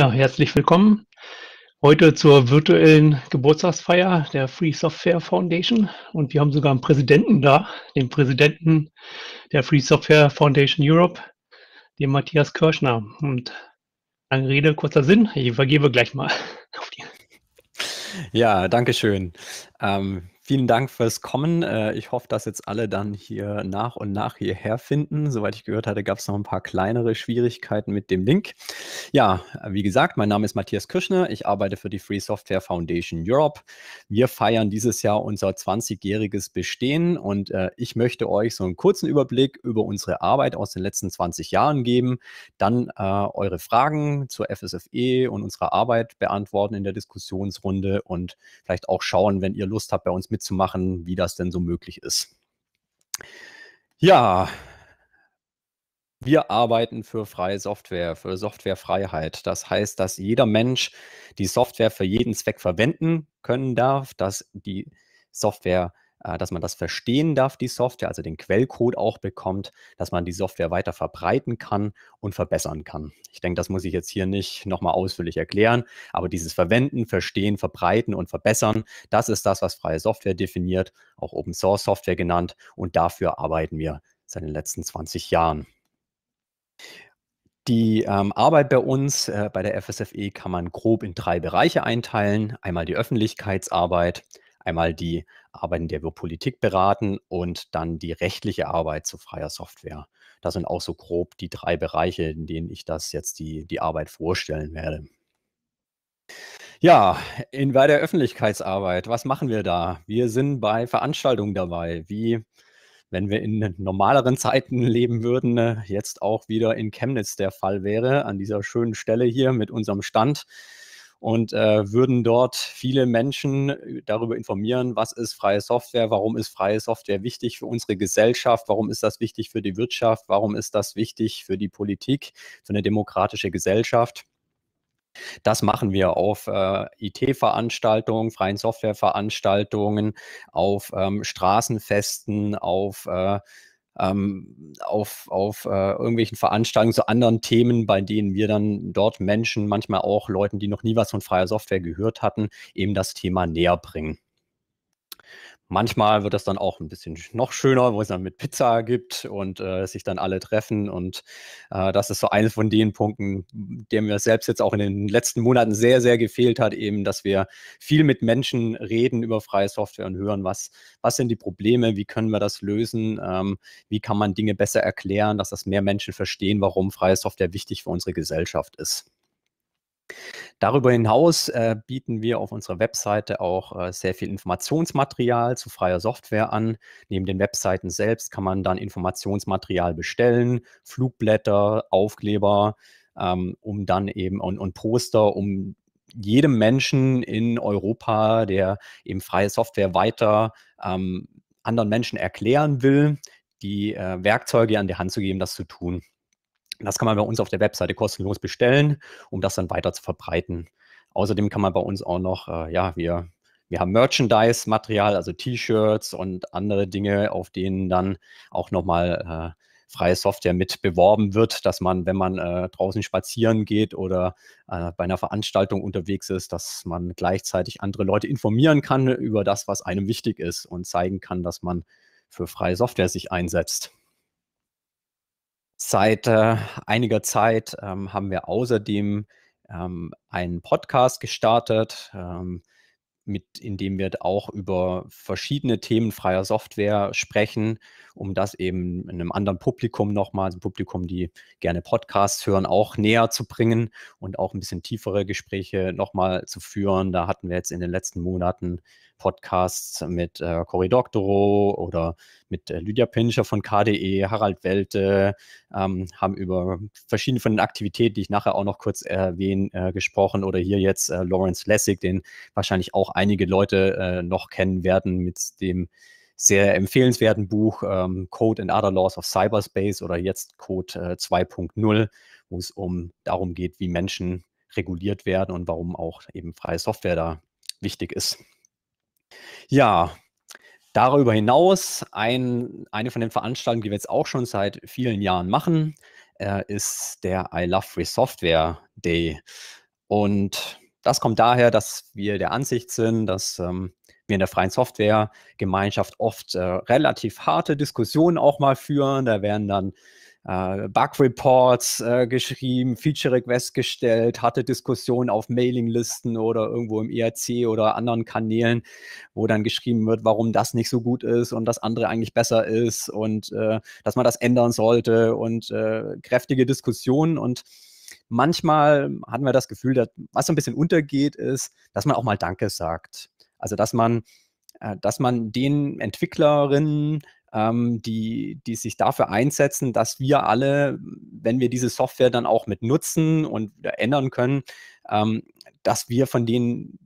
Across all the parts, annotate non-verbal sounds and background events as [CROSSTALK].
Ja, herzlich willkommen heute zur virtuellen Geburtstagsfeier der Free Software Foundation. Und wir haben sogar einen Präsidenten da, den Präsidenten der Free Software Foundation Europe, den Matthias Kirschner. Und lange Rede, kurzer Sinn, ich übergebe gleich mal [LAUGHS] auf die. Ja, danke schön. Ähm, Vielen Dank fürs Kommen. Äh, ich hoffe, dass jetzt alle dann hier nach und nach hierher finden. Soweit ich gehört hatte, gab es noch ein paar kleinere Schwierigkeiten mit dem Link. Ja, wie gesagt, mein Name ist Matthias Küschner. Ich arbeite für die Free Software Foundation Europe. Wir feiern dieses Jahr unser 20-jähriges Bestehen und äh, ich möchte euch so einen kurzen Überblick über unsere Arbeit aus den letzten 20 Jahren geben, dann äh, eure Fragen zur FSFE und unserer Arbeit beantworten in der Diskussionsrunde und vielleicht auch schauen, wenn ihr Lust habt, bei uns mit mitzumachen, wie das denn so möglich ist. Ja, wir arbeiten für freie Software, für Softwarefreiheit. Das heißt, dass jeder Mensch die Software für jeden Zweck verwenden können darf, dass die Software äh, dass man das verstehen darf, die Software, also den Quellcode auch bekommt, dass man die Software weiter verbreiten kann und verbessern kann. Ich denke, das muss ich jetzt hier nicht nochmal ausführlich erklären, aber dieses Verwenden, Verstehen, Verbreiten und Verbessern, das ist das, was freie Software definiert, auch Open Source Software genannt und dafür arbeiten wir seit den letzten 20 Jahren. Die ähm, Arbeit bei uns, äh, bei der FSFE, kann man grob in drei Bereiche einteilen. Einmal die Öffentlichkeitsarbeit, Einmal die Arbeit, in der wir Politik beraten und dann die rechtliche Arbeit zu freier Software. Das sind auch so grob die drei Bereiche, in denen ich das jetzt die, die Arbeit vorstellen werde. Ja, in, bei der Öffentlichkeitsarbeit, was machen wir da? Wir sind bei Veranstaltungen dabei, wie wenn wir in normaleren Zeiten leben würden, ne, jetzt auch wieder in Chemnitz der Fall wäre, an dieser schönen Stelle hier mit unserem Stand und äh, würden dort viele Menschen äh, darüber informieren, was ist freie Software, warum ist freie Software wichtig für unsere Gesellschaft, warum ist das wichtig für die Wirtschaft, warum ist das wichtig für die Politik, für eine demokratische Gesellschaft. Das machen wir auf äh, IT-Veranstaltungen, freien Software-Veranstaltungen, auf ähm, Straßenfesten, auf äh, ähm, auf, auf äh, irgendwelchen Veranstaltungen zu so anderen Themen, bei denen wir dann dort Menschen, manchmal auch Leuten, die noch nie was von freier Software gehört hatten, eben das Thema näher bringen. Manchmal wird das dann auch ein bisschen noch schöner, wo es dann mit Pizza gibt und äh, sich dann alle treffen. Und äh, das ist so eines von den Punkten, der mir selbst jetzt auch in den letzten Monaten sehr, sehr gefehlt hat, eben, dass wir viel mit Menschen reden über freie Software und hören, was, was sind die Probleme, wie können wir das lösen, ähm, wie kann man Dinge besser erklären, dass das mehr Menschen verstehen, warum freie Software wichtig für unsere Gesellschaft ist. Darüber hinaus äh, bieten wir auf unserer Webseite auch äh, sehr viel Informationsmaterial zu freier Software an. Neben den Webseiten selbst kann man dann Informationsmaterial bestellen, Flugblätter, Aufkleber, ähm, um dann eben und, und Poster, um jedem Menschen in Europa, der eben freie Software weiter ähm, anderen Menschen erklären will, die äh, Werkzeuge an die Hand zu geben, das zu tun. Das kann man bei uns auf der Webseite kostenlos bestellen, um das dann weiter zu verbreiten. Außerdem kann man bei uns auch noch, äh, ja, wir, wir haben Merchandise-Material, also T-Shirts und andere Dinge, auf denen dann auch nochmal äh, freie Software mit beworben wird, dass man, wenn man äh, draußen spazieren geht oder äh, bei einer Veranstaltung unterwegs ist, dass man gleichzeitig andere Leute informieren kann über das, was einem wichtig ist und zeigen kann, dass man für freie Software sich einsetzt. Seit äh, einiger Zeit ähm, haben wir außerdem ähm, einen Podcast gestartet, ähm, mit, in dem wir auch über verschiedene Themen freier Software sprechen, um das eben einem anderen Publikum nochmal, also Publikum, die gerne Podcasts hören, auch näher zu bringen und auch ein bisschen tiefere Gespräche nochmal zu führen. Da hatten wir jetzt in den letzten Monaten Podcasts mit äh, Cory Doctorow oder mit äh, Lydia Pinscher von KDE, Harald Welte, ähm, haben über verschiedene von den Aktivitäten, die ich nachher auch noch kurz erwähnen, äh, gesprochen. Oder hier jetzt äh, Lawrence Lessig, den wahrscheinlich auch einige Leute äh, noch kennen werden mit dem sehr empfehlenswerten Buch ähm, Code and Other Laws of Cyberspace oder jetzt Code äh, 2.0, wo es um darum geht, wie Menschen reguliert werden und warum auch eben freie Software da wichtig ist. Ja, darüber hinaus, ein, eine von den Veranstaltungen, die wir jetzt auch schon seit vielen Jahren machen, äh, ist der I Love Free Software Day. Und das kommt daher, dass wir der Ansicht sind, dass ähm, wir in der freien Software-Gemeinschaft oft äh, relativ harte Diskussionen auch mal führen. Da werden dann äh, Bug-Reports äh, geschrieben, Feature-Requests gestellt, hatte Diskussionen auf Mailinglisten oder irgendwo im ERC oder anderen Kanälen, wo dann geschrieben wird, warum das nicht so gut ist und das andere eigentlich besser ist und äh, dass man das ändern sollte und äh, kräftige Diskussionen und Manchmal hatten wir das Gefühl, dass, was so ein bisschen untergeht, ist, dass man auch mal Danke sagt. Also, dass man äh, dass man den Entwicklerinnen ähm, die, die sich dafür einsetzen, dass wir alle, wenn wir diese Software dann auch mit nutzen und ändern können, ähm, dass wir von denen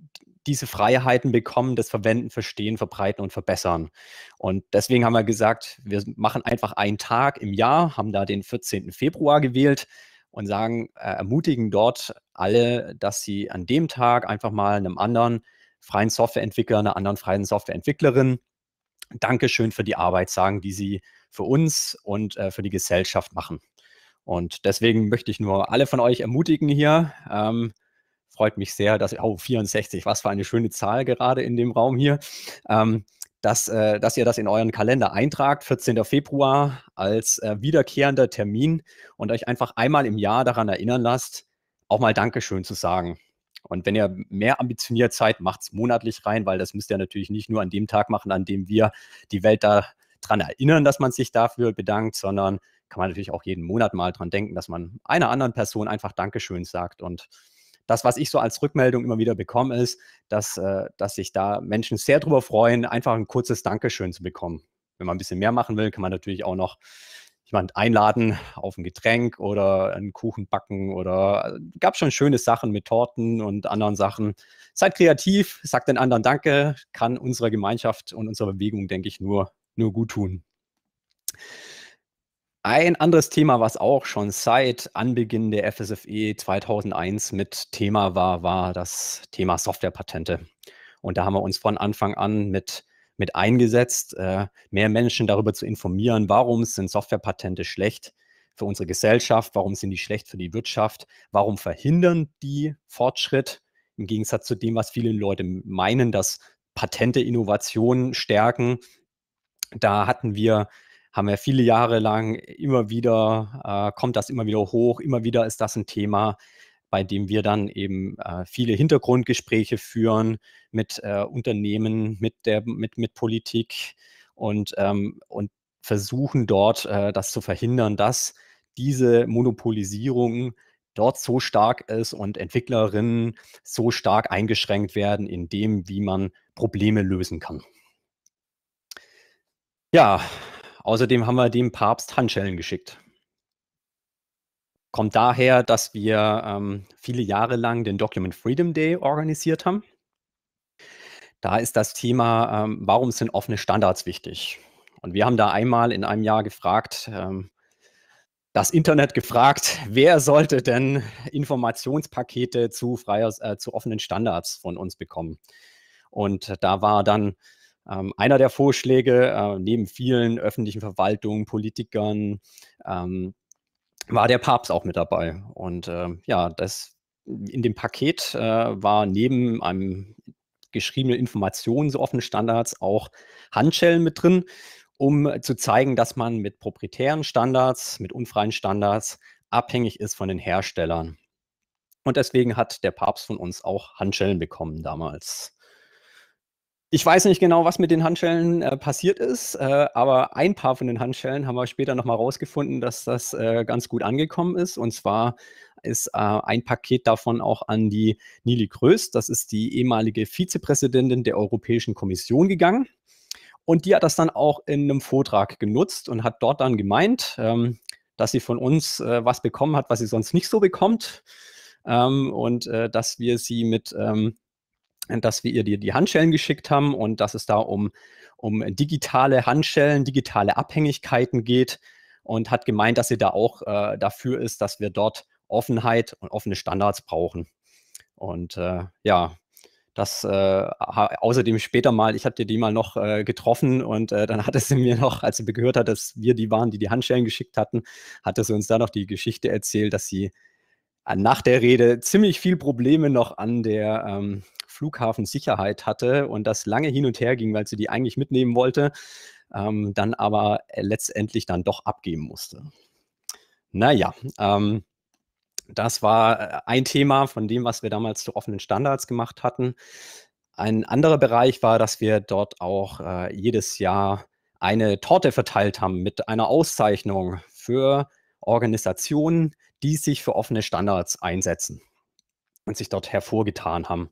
diese Freiheiten bekommen, das Verwenden, Verstehen, Verbreiten und Verbessern. Und deswegen haben wir gesagt, wir machen einfach einen Tag im Jahr, haben da den 14. Februar gewählt und sagen, äh, ermutigen dort alle, dass sie an dem Tag einfach mal einem anderen freien Softwareentwickler, einer anderen freien Softwareentwicklerin Dankeschön für die Arbeit sagen, die sie für uns und äh, für die Gesellschaft machen. Und deswegen möchte ich nur alle von euch ermutigen hier. Ähm, freut mich sehr, dass, oh, 64, was für eine schöne Zahl gerade in dem Raum hier, ähm, dass, äh, dass ihr das in euren Kalender eintragt, 14. Februar als äh, wiederkehrender Termin und euch einfach einmal im Jahr daran erinnern lasst, auch mal Dankeschön zu sagen. Und wenn ihr mehr ambitioniert seid, macht es monatlich rein, weil das müsst ihr natürlich nicht nur an dem Tag machen, an dem wir die Welt daran erinnern, dass man sich dafür bedankt, sondern kann man natürlich auch jeden Monat mal dran denken, dass man einer anderen Person einfach Dankeschön sagt. Und das, was ich so als Rückmeldung immer wieder bekomme, ist, dass, äh, dass sich da Menschen sehr drüber freuen, einfach ein kurzes Dankeschön zu bekommen. Wenn man ein bisschen mehr machen will, kann man natürlich auch noch jemand einladen auf ein Getränk oder einen Kuchen backen oder also, äh, gab schon schöne Sachen mit Torten und anderen Sachen. Seid kreativ, sagt den anderen Danke, kann unserer Gemeinschaft und unserer Bewegung, denke ich, nur, nur gut tun. Ein anderes Thema, was auch schon seit Anbeginn der FSFE 2001 mit Thema war, war das Thema Softwarepatente. Und da haben wir uns von Anfang an mit mit eingesetzt, äh, mehr Menschen darüber zu informieren, warum sind Softwarepatente schlecht für unsere Gesellschaft, warum sind die schlecht für die Wirtschaft, warum verhindern die Fortschritt im Gegensatz zu dem, was viele Leute meinen, dass Patente Innovationen stärken. Da hatten wir haben wir viele Jahre lang immer wieder, äh, kommt das immer wieder hoch, immer wieder ist das ein Thema bei dem wir dann eben äh, viele Hintergrundgespräche führen mit äh, Unternehmen, mit, der, mit, mit Politik und, ähm, und versuchen dort äh, das zu verhindern, dass diese Monopolisierung dort so stark ist und Entwicklerinnen so stark eingeschränkt werden in dem, wie man Probleme lösen kann. Ja, außerdem haben wir dem Papst Handschellen geschickt kommt daher, dass wir ähm, viele Jahre lang den Document Freedom Day organisiert haben. Da ist das Thema, ähm, warum sind offene Standards wichtig? Und wir haben da einmal in einem Jahr gefragt, ähm, das Internet gefragt, [LAUGHS] wer sollte denn Informationspakete zu, freier, äh, zu offenen Standards von uns bekommen? Und da war dann ähm, einer der Vorschläge, äh, neben vielen öffentlichen Verwaltungen, Politikern, ähm, war der Papst auch mit dabei. Und äh, ja, das in dem Paket äh, war neben einem geschriebenen Informationen so offenen Standards auch Handschellen mit drin, um zu zeigen, dass man mit proprietären Standards, mit unfreien Standards abhängig ist von den Herstellern. Und deswegen hat der Papst von uns auch Handschellen bekommen damals. Ich weiß nicht genau, was mit den Handschellen äh, passiert ist, äh, aber ein paar von den Handschellen haben wir später nochmal rausgefunden, dass das äh, ganz gut angekommen ist. Und zwar ist äh, ein Paket davon auch an die Nili Kröß, das ist die ehemalige Vizepräsidentin der Europäischen Kommission gegangen. Und die hat das dann auch in einem Vortrag genutzt und hat dort dann gemeint, ähm, dass sie von uns äh, was bekommen hat, was sie sonst nicht so bekommt. Ähm, und äh, dass wir sie mit ähm, dass wir ihr die, die Handschellen geschickt haben und dass es da um, um digitale Handschellen, digitale Abhängigkeiten geht und hat gemeint, dass sie da auch äh, dafür ist, dass wir dort Offenheit und offene Standards brauchen. Und äh, ja, das äh, außerdem später mal, ich hatte die mal noch äh, getroffen und äh, dann hatte sie mir noch, als sie gehört hat, dass wir die waren, die die Handschellen geschickt hatten, hatte sie uns dann noch die Geschichte erzählt, dass sie äh, nach der Rede ziemlich viel Probleme noch an der ähm, Flughafensicherheit hatte und das lange hin und her ging, weil sie die eigentlich mitnehmen wollte, ähm, dann aber äh, letztendlich dann doch abgeben musste. Naja, ähm, das war äh, ein Thema von dem, was wir damals zu offenen Standards gemacht hatten. Ein anderer Bereich war, dass wir dort auch äh, jedes Jahr eine Torte verteilt haben mit einer Auszeichnung für Organisationen, die sich für offene Standards einsetzen und sich dort hervorgetan haben.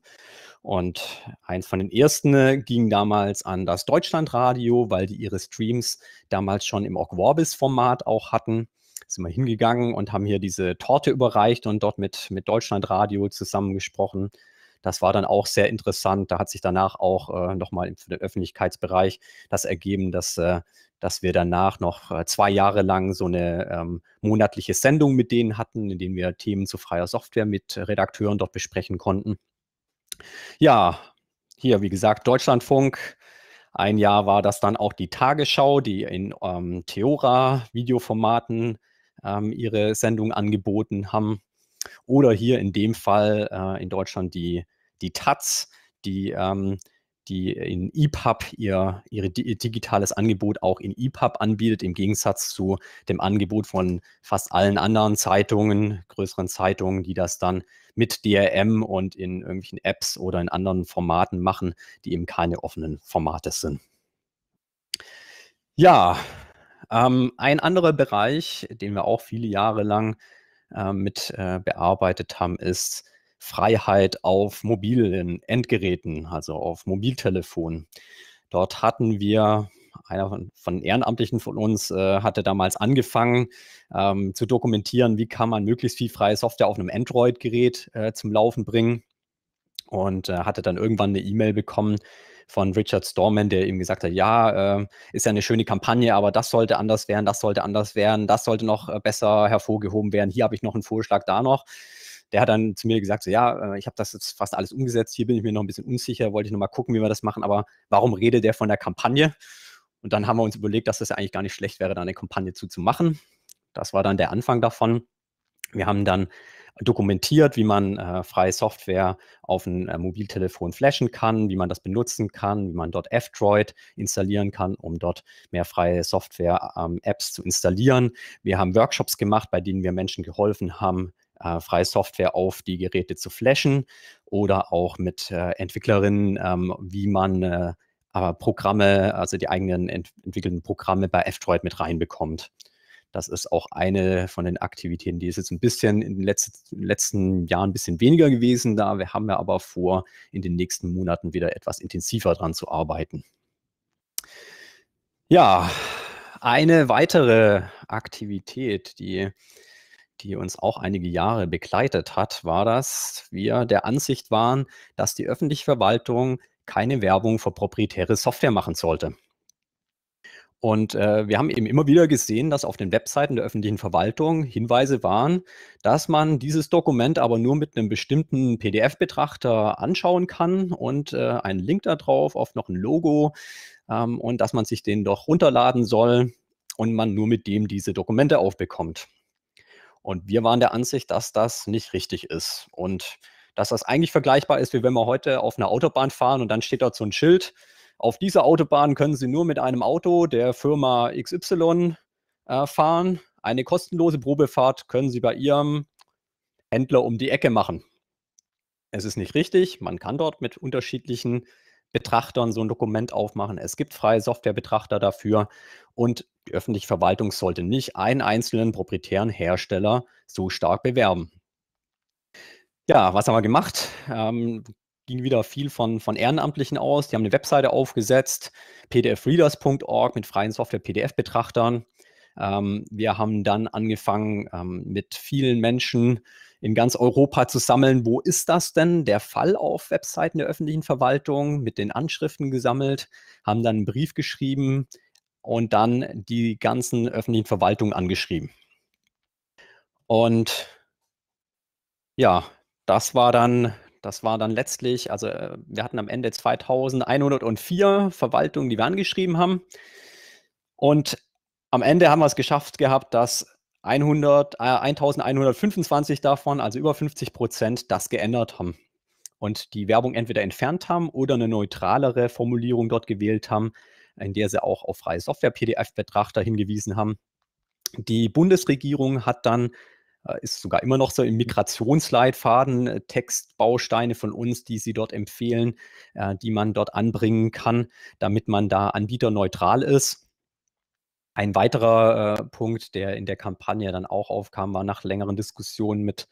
Und eins von den ersten äh, ging damals an das Deutschlandradio, weil die ihre Streams damals schon im Org Vorbis Format auch hatten. Sind wir hingegangen und haben hier diese Torte überreicht und dort mit, mit Deutschlandradio zusammengesprochen. Das war dann auch sehr interessant. Da hat sich danach auch äh, nochmal im Öffentlichkeitsbereich das ergeben, dass, äh, dass wir danach noch äh, zwei Jahre lang so eine ähm, monatliche Sendung mit denen hatten, in denen wir Themen zu freier Software mit Redakteuren dort besprechen konnten. Ja, hier, wie gesagt, Deutschlandfunk. Ein Jahr war das dann auch die Tagesschau, die in ähm, Theora-Videoformaten ähm, ihre Sendung angeboten haben. Oder hier in dem Fall äh, in Deutschland die, die Taz, die, ähm, die in EPUB ihr, ihr digitales Angebot auch in EPUB anbietet, im Gegensatz zu dem Angebot von fast allen anderen Zeitungen, größeren Zeitungen, die das dann mit DRM und in irgendwelchen Apps oder in anderen Formaten machen, die eben keine offenen Formate sind. Ja, ähm, ein anderer Bereich, den wir auch viele Jahre lang äh, mit äh, bearbeitet haben, ist Freiheit auf mobilen Endgeräten, also auf Mobiltelefonen. Dort hatten wir, einer von, von Ehrenamtlichen von uns äh, hatte damals angefangen ähm, zu dokumentieren, wie kann man möglichst viel freie Software auf einem Android-Gerät äh, zum Laufen bringen und äh, hatte dann irgendwann eine E-Mail bekommen, von Richard Stallman, der ihm gesagt hat, ja, äh, ist ja eine schöne Kampagne, aber das sollte anders werden, das sollte anders werden, das sollte noch äh, besser hervorgehoben werden, hier habe ich noch einen Vorschlag, da noch der hat dann zu mir gesagt, so, ja, äh, ich habe das jetzt fast alles umgesetzt, hier bin ich mir noch ein bisschen unsicher, wollte ich noch mal gucken, wie wir das machen, aber warum redet der von der Kampagne? Und dann haben wir uns überlegt, dass es das eigentlich gar nicht schlecht wäre, da eine Kampagne zuzumachen. Das war dann der Anfang davon. Wir haben dann dokumentiert, wie man äh, freie Software auf ein äh, Mobiltelefon flashen kann, wie man das benutzen kann, wie man dort F-Droid installieren kann, um dort mehr freie Software-Apps ähm, zu installieren. Wir haben Workshops gemacht, bei denen wir Menschen geholfen haben, äh, freie Software auf die Geräte zu flashen oder auch mit äh, Entwicklerinnen, ähm, wie man äh, aber Programme, also die eigenen ent entwickelten Programme bei F-Droid mit reinbekommt. Das ist auch eine von den Aktivitäten, die ist jetzt ein bisschen in den letzten, letzten Jahren ein bisschen weniger gewesen. Da wir haben wir aber vor, in den nächsten Monaten wieder etwas intensiver dran zu arbeiten. Ja, eine weitere Aktivität, die, die uns auch einige Jahre begleitet hat, war, dass wir der Ansicht waren, dass die öffentliche Verwaltung keine Werbung für proprietäre Software machen sollte. Und äh, wir haben eben immer wieder gesehen, dass auf den Webseiten der öffentlichen Verwaltung Hinweise waren, dass man dieses Dokument aber nur mit einem bestimmten PDF-Betrachter anschauen kann und äh, einen Link darauf, oft noch ein Logo ähm, und dass man sich den doch runterladen soll und man nur mit dem diese Dokumente aufbekommt. Und wir waren der Ansicht, dass das nicht richtig ist und dass das eigentlich vergleichbar ist, wie wenn wir heute auf einer Autobahn fahren und dann steht dort so ein Schild, auf dieser Autobahn können Sie nur mit einem Auto der Firma XY äh, fahren. Eine kostenlose Probefahrt können Sie bei Ihrem Händler um die Ecke machen. Es ist nicht richtig. Man kann dort mit unterschiedlichen Betrachtern so ein Dokument aufmachen. Es gibt freie Softwarebetrachter dafür und die öffentliche Verwaltung sollte nicht einen einzelnen proprietären Hersteller so stark bewerben. Ja, was haben wir gemacht? Ähm, ging wieder viel von, von Ehrenamtlichen aus. Die haben eine Webseite aufgesetzt, pdfreaders.org mit freien Software-PDF-Betrachtern. Ähm, wir haben dann angefangen, ähm, mit vielen Menschen in ganz Europa zu sammeln, wo ist das denn der Fall auf Webseiten der öffentlichen Verwaltung, mit den Anschriften gesammelt, haben dann einen Brief geschrieben und dann die ganzen öffentlichen Verwaltungen angeschrieben. Und ja, das war dann das war dann letztlich, also äh, wir hatten am Ende 2104 Verwaltungen, die wir angeschrieben haben. Und am Ende haben wir es geschafft gehabt, dass 100, äh, 1125 davon, also über 50 Prozent, das geändert haben und die Werbung entweder entfernt haben oder eine neutralere Formulierung dort gewählt haben, in der sie auch auf freie Software-PDF-Betrachter hingewiesen haben. Die Bundesregierung hat dann äh, ist sogar immer noch so im mhm. Migrationsleitfaden äh, Textbausteine von uns, die sie dort empfehlen, äh, die man dort anbringen kann, damit man da anbieterneutral ist. Ein weiterer Punkt, der in der Kampagne dann auch aufkam, war nach längeren Diskussionen mit,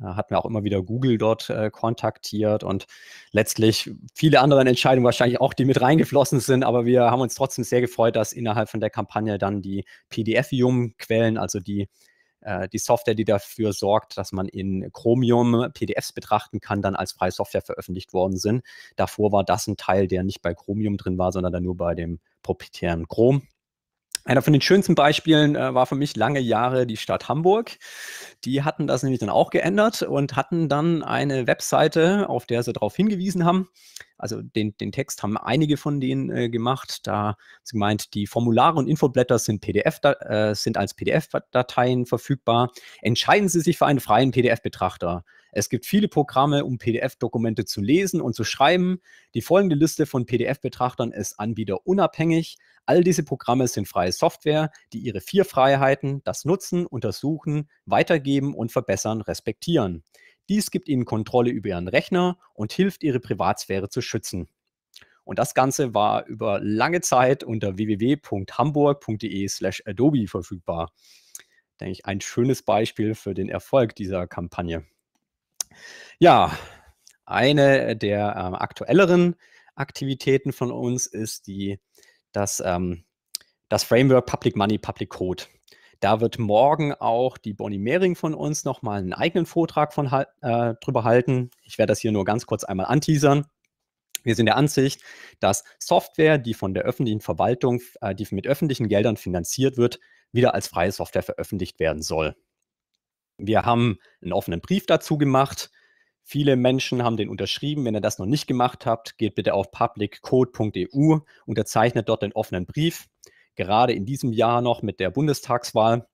hat hatten auch immer wieder Google dort äh, kontaktiert und letztlich viele andere Entscheidungen wahrscheinlich auch, die mit reingeflossen sind, aber wir haben uns trotzdem sehr gefreut, dass innerhalb von der Kampagne dann die PDF-Yum-Quellen, also die äh, die Software, die dafür sorgt, dass man in Chromium PDFs betrachten kann, dann als freie Software veröffentlicht worden sind. Davor war das ein Teil, der nicht bei Chromium drin war, sondern dann nur bei dem proprietären Chrome. Einer von den schönsten Beispielen äh, war für mich lange Jahre die Stadt Hamburg. Die hatten das nämlich dann auch geändert und hatten dann eine Webseite, auf der sie darauf hingewiesen haben. Also den, den Text haben einige von denen äh, gemacht. Da sie gemeint, die Formulare und Infoblätter sind, PDF, äh, sind als PDF-Dateien verfügbar. Entscheiden Sie sich für einen freien PDF-Betrachter. Es gibt viele Programme, um PDF-Dokumente zu lesen und zu schreiben. Die folgende Liste von PDF-Betrachtern ist anbieterunabhängig. All diese Programme sind freie Software, die ihre vier Freiheiten, das Nutzen, Untersuchen, Weitergeben und Verbessern respektieren. Dies gibt ihnen Kontrolle über ihren Rechner und hilft, ihre Privatsphäre zu schützen. Und das Ganze war über lange Zeit unter www.hamburg.de/slash Adobe verfügbar. Denke ich, ein schönes Beispiel für den Erfolg dieser Kampagne. Ja, eine der ähm, aktuelleren Aktivitäten von uns ist die, das, ähm, das Framework Public Money, Public Code. Da wird morgen auch die Bonnie Mehring von uns nochmal einen eigenen Vortrag von, äh, drüber halten. Ich werde das hier nur ganz kurz einmal anteasern. Wir sind der Ansicht, dass Software, die von der öffentlichen Verwaltung, äh, die mit öffentlichen Geldern finanziert wird, wieder als freie Software veröffentlicht werden soll. Wir haben einen offenen Brief dazu gemacht. Viele Menschen haben den unterschrieben. Wenn ihr das noch nicht gemacht habt, geht bitte auf publiccode.eu, unterzeichnet dort den offenen Brief. Gerade in diesem Jahr noch mit der Bundestagswahl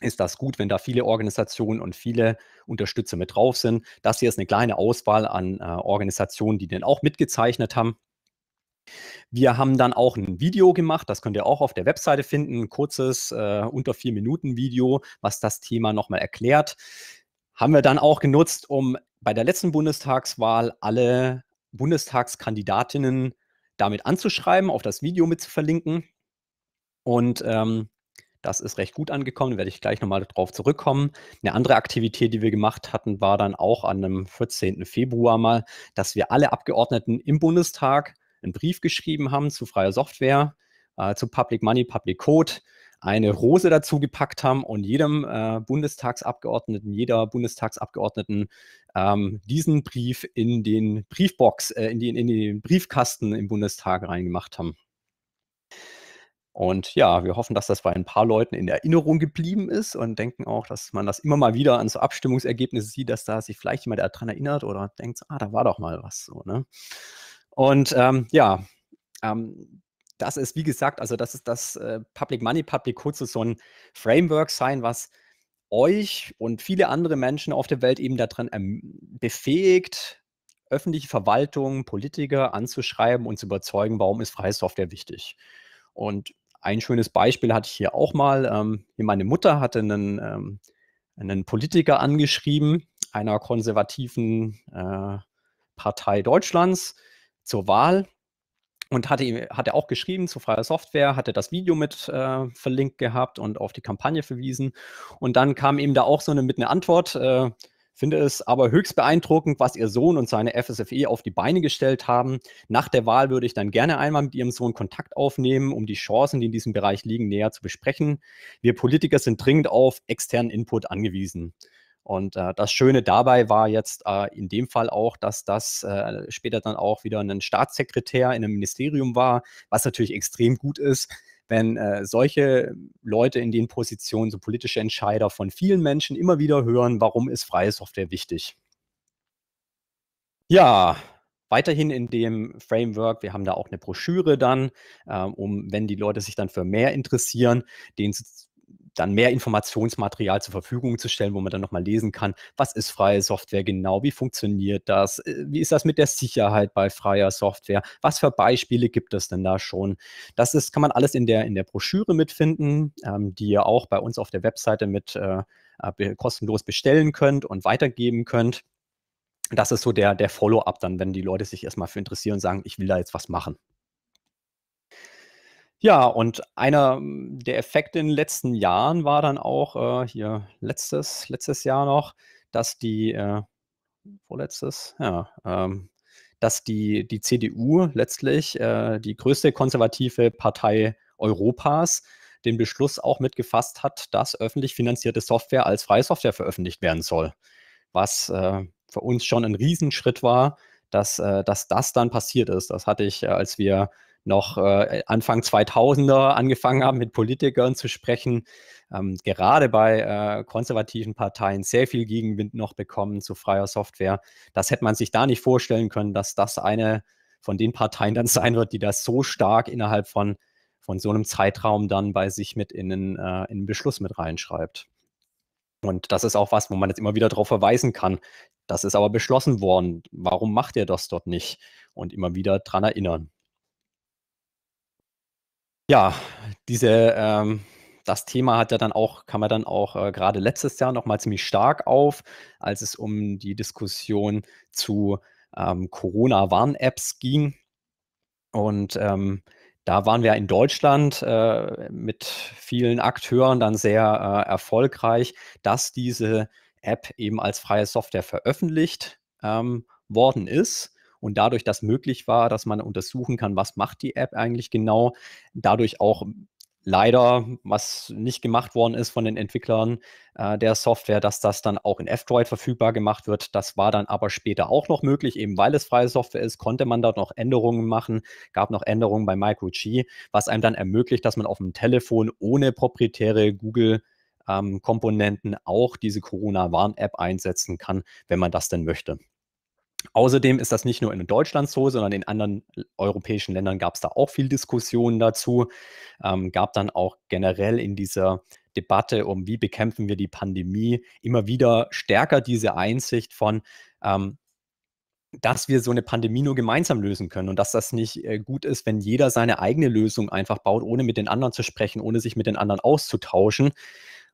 ist das gut, wenn da viele Organisationen und viele Unterstützer mit drauf sind. Das hier ist eine kleine Auswahl an äh, Organisationen, die den auch mitgezeichnet haben. Wir haben dann auch ein Video gemacht, das könnt ihr auch auf der Webseite finden, ein kurzes, äh, unter vier Minuten Video, was das Thema nochmal erklärt. Haben wir dann auch genutzt, um bei der letzten Bundestagswahl alle Bundestagskandidatinnen damit anzuschreiben, auf das Video mit zu verlinken. Und ähm, das ist recht gut angekommen, da werde ich gleich nochmal drauf zurückkommen. Eine andere Aktivität, die wir gemacht hatten, war dann auch an dem 14. Februar mal, dass wir alle Abgeordneten im Bundestag einen Brief geschrieben haben zu freier Software, äh, zu Public Money, Public Code, eine Rose dazu gepackt haben und jedem äh, Bundestagsabgeordneten, jeder Bundestagsabgeordneten ähm, diesen Brief in den Briefbox, äh, in, den, in den Briefkasten im Bundestag reingemacht haben. Und ja, wir hoffen, dass das bei ein paar Leuten in Erinnerung geblieben ist und denken auch, dass man das immer mal wieder an so Abstimmungsergebnisse sieht, dass da sich vielleicht jemand daran erinnert oder denkt, ah, da war doch mal was so, ne? Und ähm, ja, ähm, das ist, wie gesagt, also das ist das äh, Public Money, Public Code so ein Framework sein, was euch und viele andere Menschen auf der Welt eben daran ähm, befähigt, öffentliche Verwaltung, Politiker anzuschreiben und zu überzeugen, warum ist freie Software wichtig. Und ein schönes Beispiel hatte ich hier auch mal. Ähm, meine Mutter hatte einen, ähm, einen Politiker angeschrieben, einer konservativen äh, Partei Deutschlands, zur Wahl und hatte, hatte auch geschrieben zu freier Software, hatte das Video mit äh, verlinkt gehabt und auf die Kampagne verwiesen. Und dann kam ihm da auch so eine mit einer Antwort. Äh, finde es aber höchst beeindruckend, was Ihr Sohn und seine FSFE auf die Beine gestellt haben. Nach der Wahl würde ich dann gerne einmal mit Ihrem Sohn Kontakt aufnehmen, um die Chancen, die in diesem Bereich liegen, näher zu besprechen. Wir Politiker sind dringend auf externen Input angewiesen. Und äh, das Schöne dabei war jetzt äh, in dem Fall auch, dass das äh, später dann auch wieder ein Staatssekretär in einem Ministerium war, was natürlich extrem gut ist, wenn äh, solche Leute in den Positionen, so politische Entscheider von vielen Menschen immer wieder hören, warum ist freie Software wichtig. Ja, weiterhin in dem Framework. Wir haben da auch eine Broschüre dann, äh, um, wenn die Leute sich dann für mehr interessieren, den zu dann mehr Informationsmaterial zur Verfügung zu stellen, wo man dann nochmal lesen kann, was ist freie Software genau, wie funktioniert das, äh, wie ist das mit der Sicherheit bei freier Software, was für Beispiele gibt es denn da schon. Das ist, kann man alles in der, in der Broschüre mitfinden, ähm, die ihr auch bei uns auf der Webseite mit äh, äh kostenlos bestellen könnt und weitergeben könnt. Das ist so der, der Follow-up dann, wenn die Leute sich erstmal für interessieren und sagen, ich will da jetzt was machen. Ja, und einer hm, der Effekte in den letzten Jahren war dann auch äh, hier letztes, letztes Jahr noch, dass die, äh, vorletztes, ja, ähm, dass die, die CDU letztlich, äh, die größte konservative Partei Europas, den Beschluss auch mitgefasst hat, dass öffentlich finanzierte Software als freie Software veröffentlicht werden soll. Was äh, für uns schon ein Riesenschritt war, dass, äh, dass das dann passiert ist. Das hatte ich, äh, als wir noch äh, Anfang 2000er angefangen haben, mit Politikern zu sprechen, ähm, gerade bei äh, konservativen Parteien sehr viel Gegenwind noch bekommen zu freier Software. Das hätte man sich da nicht vorstellen können, dass das eine von den Parteien dann [LAUGHS] sein wird, die das so stark innerhalb von, von so einem Zeitraum dann bei sich mit in den, äh, Beschluss mit reinschreibt. Und das ist auch was, wo man jetzt immer wieder darauf verweisen kann. Das ist aber beschlossen worden. Warum macht ihr das dort nicht? Und immer wieder dran erinnern. Ja, diese, ähm, das Thema hat ja dann auch, kam ja dann auch äh, gerade letztes Jahr nochmal ziemlich stark auf, als es um die Diskussion zu ähm, Corona-Warn-Apps ging. Und ähm, da waren wir in Deutschland äh, mit vielen Akteuren dann sehr äh, erfolgreich, dass diese App eben als freie Software veröffentlicht ähm, worden ist. Und dadurch, dass möglich war, dass man untersuchen kann, was macht die App eigentlich genau, dadurch auch leider, was nicht gemacht worden ist von den Entwicklern äh, der Software, dass das dann auch in F-Droid verfügbar gemacht wird. Das war dann aber später auch noch möglich, eben weil es freie Software ist, konnte man dort noch Änderungen machen, gab noch Änderungen bei MicroG, was einem dann ermöglicht, dass man auf dem Telefon ohne proprietäre Google ähm, Komponenten auch diese Corona-Warn-App einsetzen kann, wenn man das denn möchte. Außerdem ist das nicht nur in Deutschland so, sondern in anderen europäischen Ländern gab es da auch viel Diskussionen dazu. Ähm, gab dann auch generell in dieser Debatte um, wie bekämpfen wir die Pandemie, immer wieder stärker diese Einsicht von, ähm, dass wir so eine Pandemie nur gemeinsam lösen können und dass das nicht äh, gut ist, wenn jeder seine eigene Lösung einfach baut, ohne mit den anderen zu sprechen, ohne sich mit den anderen auszutauschen.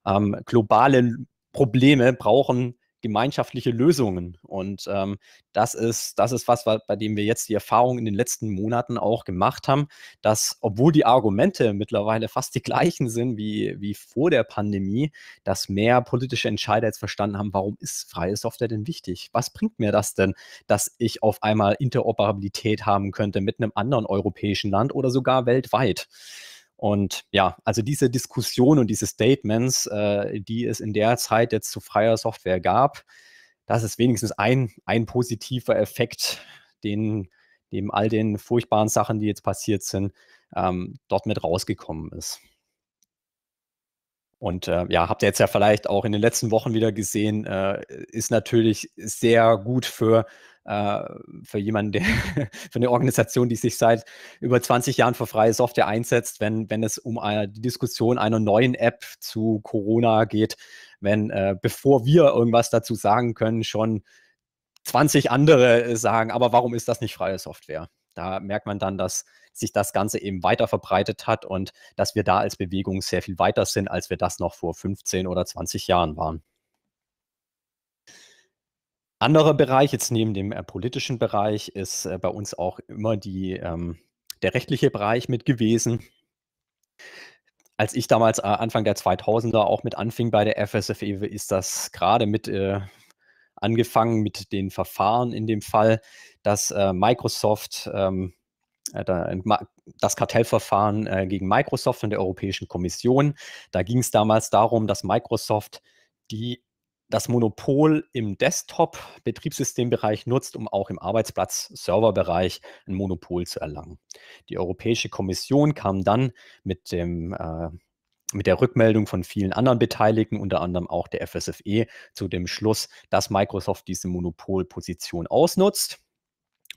Ähm, globale Probleme brauchen gemeinschaftliche Lösungen. Und ähm, das ist, das ist was, bei dem wir jetzt die Erfahrung in den letzten Monaten auch gemacht haben, dass, obwohl die Argumente mittlerweile fast die gleichen sind wie, wie vor der Pandemie, dass mehr politische Entscheider jetzt verstanden haben, warum ist freie Software denn wichtig? Was bringt mir das denn, dass ich auf einmal Interoperabilität haben könnte mit einem anderen europäischen Land oder sogar weltweit? Und ja, also diese Diskussion und diese Statements, äh, die es in der Zeit jetzt zu freier Software gab, das ist wenigstens ein, ein positiver Effekt, den neben all den furchtbaren Sachen, die jetzt passiert sind, ähm, dort mit rausgekommen ist. Und äh, ja, habt ihr jetzt ja vielleicht auch in den letzten Wochen wieder gesehen, äh, ist natürlich sehr gut für, äh, für jemanden, der, [LAUGHS] für eine Organisation, die sich seit über 20 Jahren für freie Software einsetzt, wenn, wenn es um eine, äh, die Diskussion einer neuen App zu Corona geht, wenn äh, bevor wir irgendwas dazu sagen können, schon 20 andere äh, sagen, aber warum ist das nicht freie Software? da merkt man dann, dass sich das Ganze eben weiter verbreitet hat und dass wir da als Bewegung sehr viel weiter sind, als wir das noch vor 15 oder 20 Jahren waren. Anderer Bereich, jetzt neben dem äh, politischen Bereich, ist äh, bei uns auch immer die, ähm, der rechtliche Bereich mit gewesen. Als ich damals äh, Anfang der 2000er auch mit anfing bei der FSFE, ist das gerade mit äh, angefangen mit den Verfahren in dem Fall, dass äh, Microsoft ähm, äh, das Kartellverfahren äh, gegen Microsoft und der Europäischen Kommission. Da ging es damals darum, dass Microsoft die, das Monopol im Desktop-Betriebssystembereich nutzt, um auch im Arbeitsplatz-Serverbereich ein Monopol zu erlangen. Die Europäische Kommission kam dann mit dem äh, mit der Rückmeldung von vielen anderen Beteiligten, unter anderem auch der FSFE, zu dem Schluss, dass Microsoft diese Monopolposition ausnutzt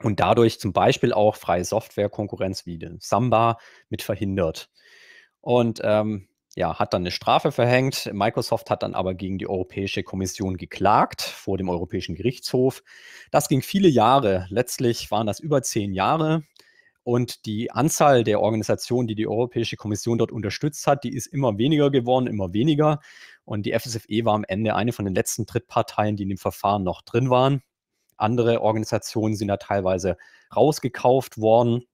und dadurch zum Beispiel auch freie Softwarekonkurrenz wie den Samba mit verhindert. Und ähm, ja, hat dann eine Strafe verhängt. Microsoft hat dann aber gegen die Europäische Kommission geklagt vor dem Europäischen Gerichtshof. Das ging viele Jahre. Letztlich waren das über zehn Jahre. Und die Anzahl der Organisationen, die die Europäische Kommission dort unterstützt hat, die ist immer weniger geworden, immer weniger. Und die FSFE war am Ende eine von den letzten Drittparteien, die in dem Verfahren noch drin waren. Andere Organisationen sind da teilweise rausgekauft worden.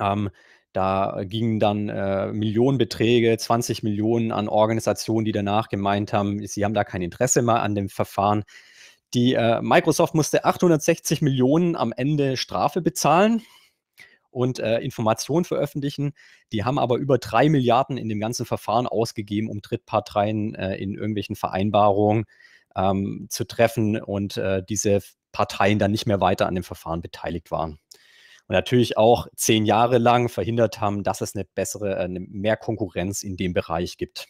Ähm, da gingen dann äh, Millionenbeträge, 20 Millionen an Organisationen, die danach gemeint haben, sie haben da kein Interesse mehr an dem Verfahren. Die äh, Microsoft musste 860 Millionen am Ende Strafe bezahlen und äh, Informationen veröffentlichen. Die haben aber über drei Milliarden in dem ganzen Verfahren ausgegeben, um Drittparteien äh, in irgendwelchen Vereinbarungen ähm, zu treffen und äh, diese Parteien dann nicht mehr weiter an dem Verfahren beteiligt waren. Und natürlich auch zehn Jahre lang verhindert haben, dass es eine bessere, eine äh, mehr Konkurrenz in dem Bereich gibt.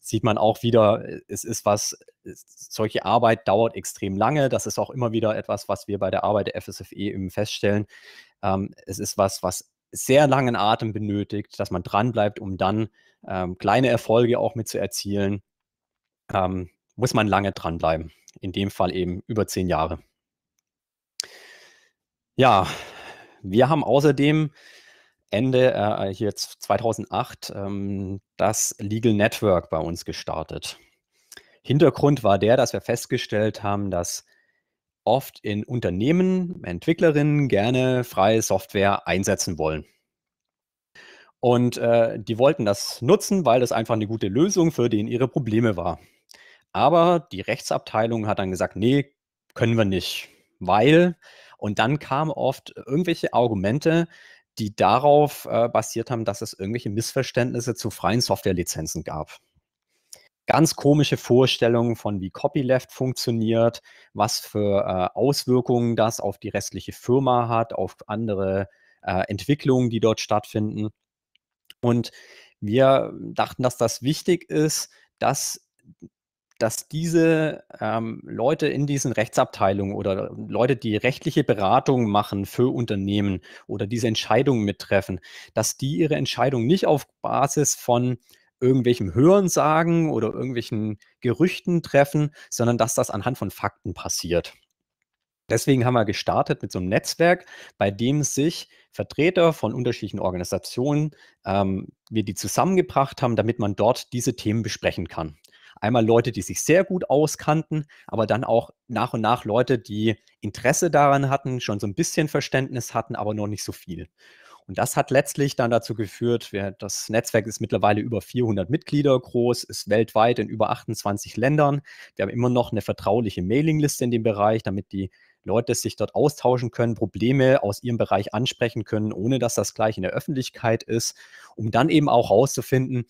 Sieht man auch wieder, äh, es ist was, äh, solche Arbeit dauert extrem lange. Das ist auch immer wieder etwas, was wir bei der Arbeit der FSFE eben feststellen. Ähm, es ist was, was sehr langen Atem benötigt, dass man dranbleibt, um dann ähm, kleine Erfolge auch mit zu erzielen. Ähm, muss man lange dranbleiben in dem Fall eben über zehn Jahre. Ja, wir haben außerdem Ende äh, hier 2008 ähm, das Legal Network bei uns gestartet. Hintergrund war der, dass wir festgestellt haben, dass oft in Unternehmen Entwicklerinnen gerne freie Software einsetzen wollen. Und äh, die wollten das nutzen, weil das einfach eine gute Lösung für den ihre Probleme war. Aber die Rechtsabteilung hat dann gesagt, nee, können wir nicht, weil, und dann kamen oft irgendwelche Argumente, die darauf äh, basiert haben, dass es irgendwelche Missverständnisse zu freien Softwarelizenzen gab. Ganz komische Vorstellungen von, wie Copyleft funktioniert, was für äh, Auswirkungen das auf die restliche Firma hat, auf andere äh, Entwicklungen, die dort stattfinden. Und wir dachten, dass das wichtig ist, dass dass diese ähm, Leute in diesen Rechtsabteilungen oder Leute, die rechtliche Beratung machen für Unternehmen oder diese Entscheidungen mittreffen, dass die ihre Entscheidung nicht auf Basis von irgendwelchem Hörensagen oder irgendwelchen Gerüchten treffen, sondern dass das anhand von Fakten passiert. Deswegen haben wir gestartet mit so einem Netzwerk, bei dem sich Vertreter von unterschiedlichen Organisationen, ähm, wir die zusammengebracht haben, damit man dort diese Themen besprechen kann. Einmal Leute, die sich sehr gut auskannten, aber dann auch nach und nach Leute, die Interesse daran hatten, schon so ein bisschen Verständnis hatten, aber noch nicht so viel. Und das hat letztlich dann dazu geführt, das Netzwerk ist mittlerweile über 400 Mitglieder groß, ist weltweit in über 28 Ländern. Wir haben immer noch eine vertrauliche Mailingliste in dem Bereich, damit die Leute sich dort austauschen können, Probleme aus ihrem Bereich ansprechen können, ohne dass das gleich in der Öffentlichkeit ist, um dann eben auch herauszufinden,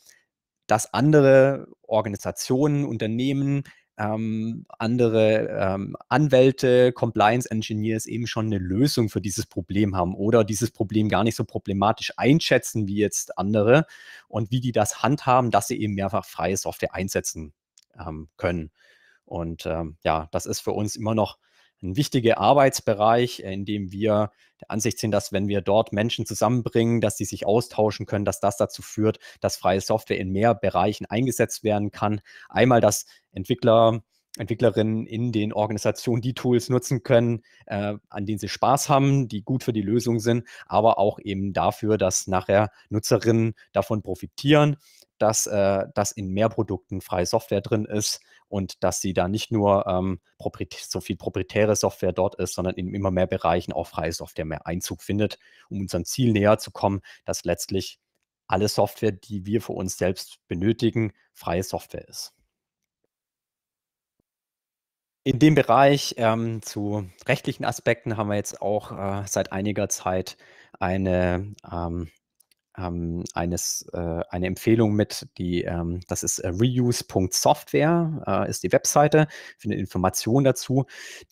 dass andere Organisationen, Unternehmen, ähm, andere ähm, Anwälte, Compliance Engineers eben schon eine Lösung für dieses Problem haben oder dieses Problem gar nicht so problematisch einschätzen wie jetzt andere und wie die das handhaben, dass sie eben mehrfach freie Software einsetzen ähm, können. Und ähm, ja, das ist für uns immer noch ein wichtiger Arbeitsbereich, in dem wir der Ansicht sind, dass wenn wir dort Menschen zusammenbringen, dass sie sich austauschen können, dass das dazu führt, dass freie Software in mehr Bereichen eingesetzt werden kann. Einmal, dass Entwickler Entwicklerinnen in den Organisationen die Tools nutzen können, äh, an denen sie Spaß haben, die gut für die Lösung sind, aber auch eben dafür, dass nachher Nutzerinnen davon profitieren, dass, äh, dass in mehr Produkten freie Software drin ist und dass sie da nicht nur ähm, so viel proprietäre Software dort ist, sondern in immer mehr Bereichen auch freie Software mehr Einzug findet, um unserem Ziel näher zu kommen, dass letztlich alle Software, die wir für uns selbst benötigen, freie Software ist. In dem Bereich ähm, zu rechtlichen Aspekten haben wir jetzt auch äh, seit einiger Zeit eine ähm, ähm, eines, äh, eine Empfehlung mit, die, ähm, das ist äh, reuse.software, äh, ist die Webseite, findet Informationen dazu.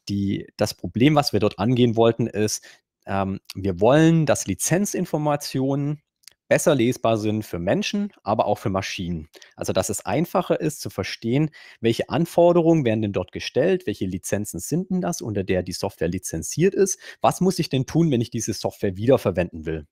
Die, das Problem, was wir dort angehen wollten, ist, ähm, wir wollen, dass Lizenzinformationen besser lesbar sind für Menschen, aber auch für Maschinen. Also dass es einfacher ist zu verstehen, welche Anforderungen werden denn dort gestellt, welche Lizenzen sind denn das, unter der die Software lizenziert ist, was muss ich denn tun, wenn ich diese Software wiederverwenden will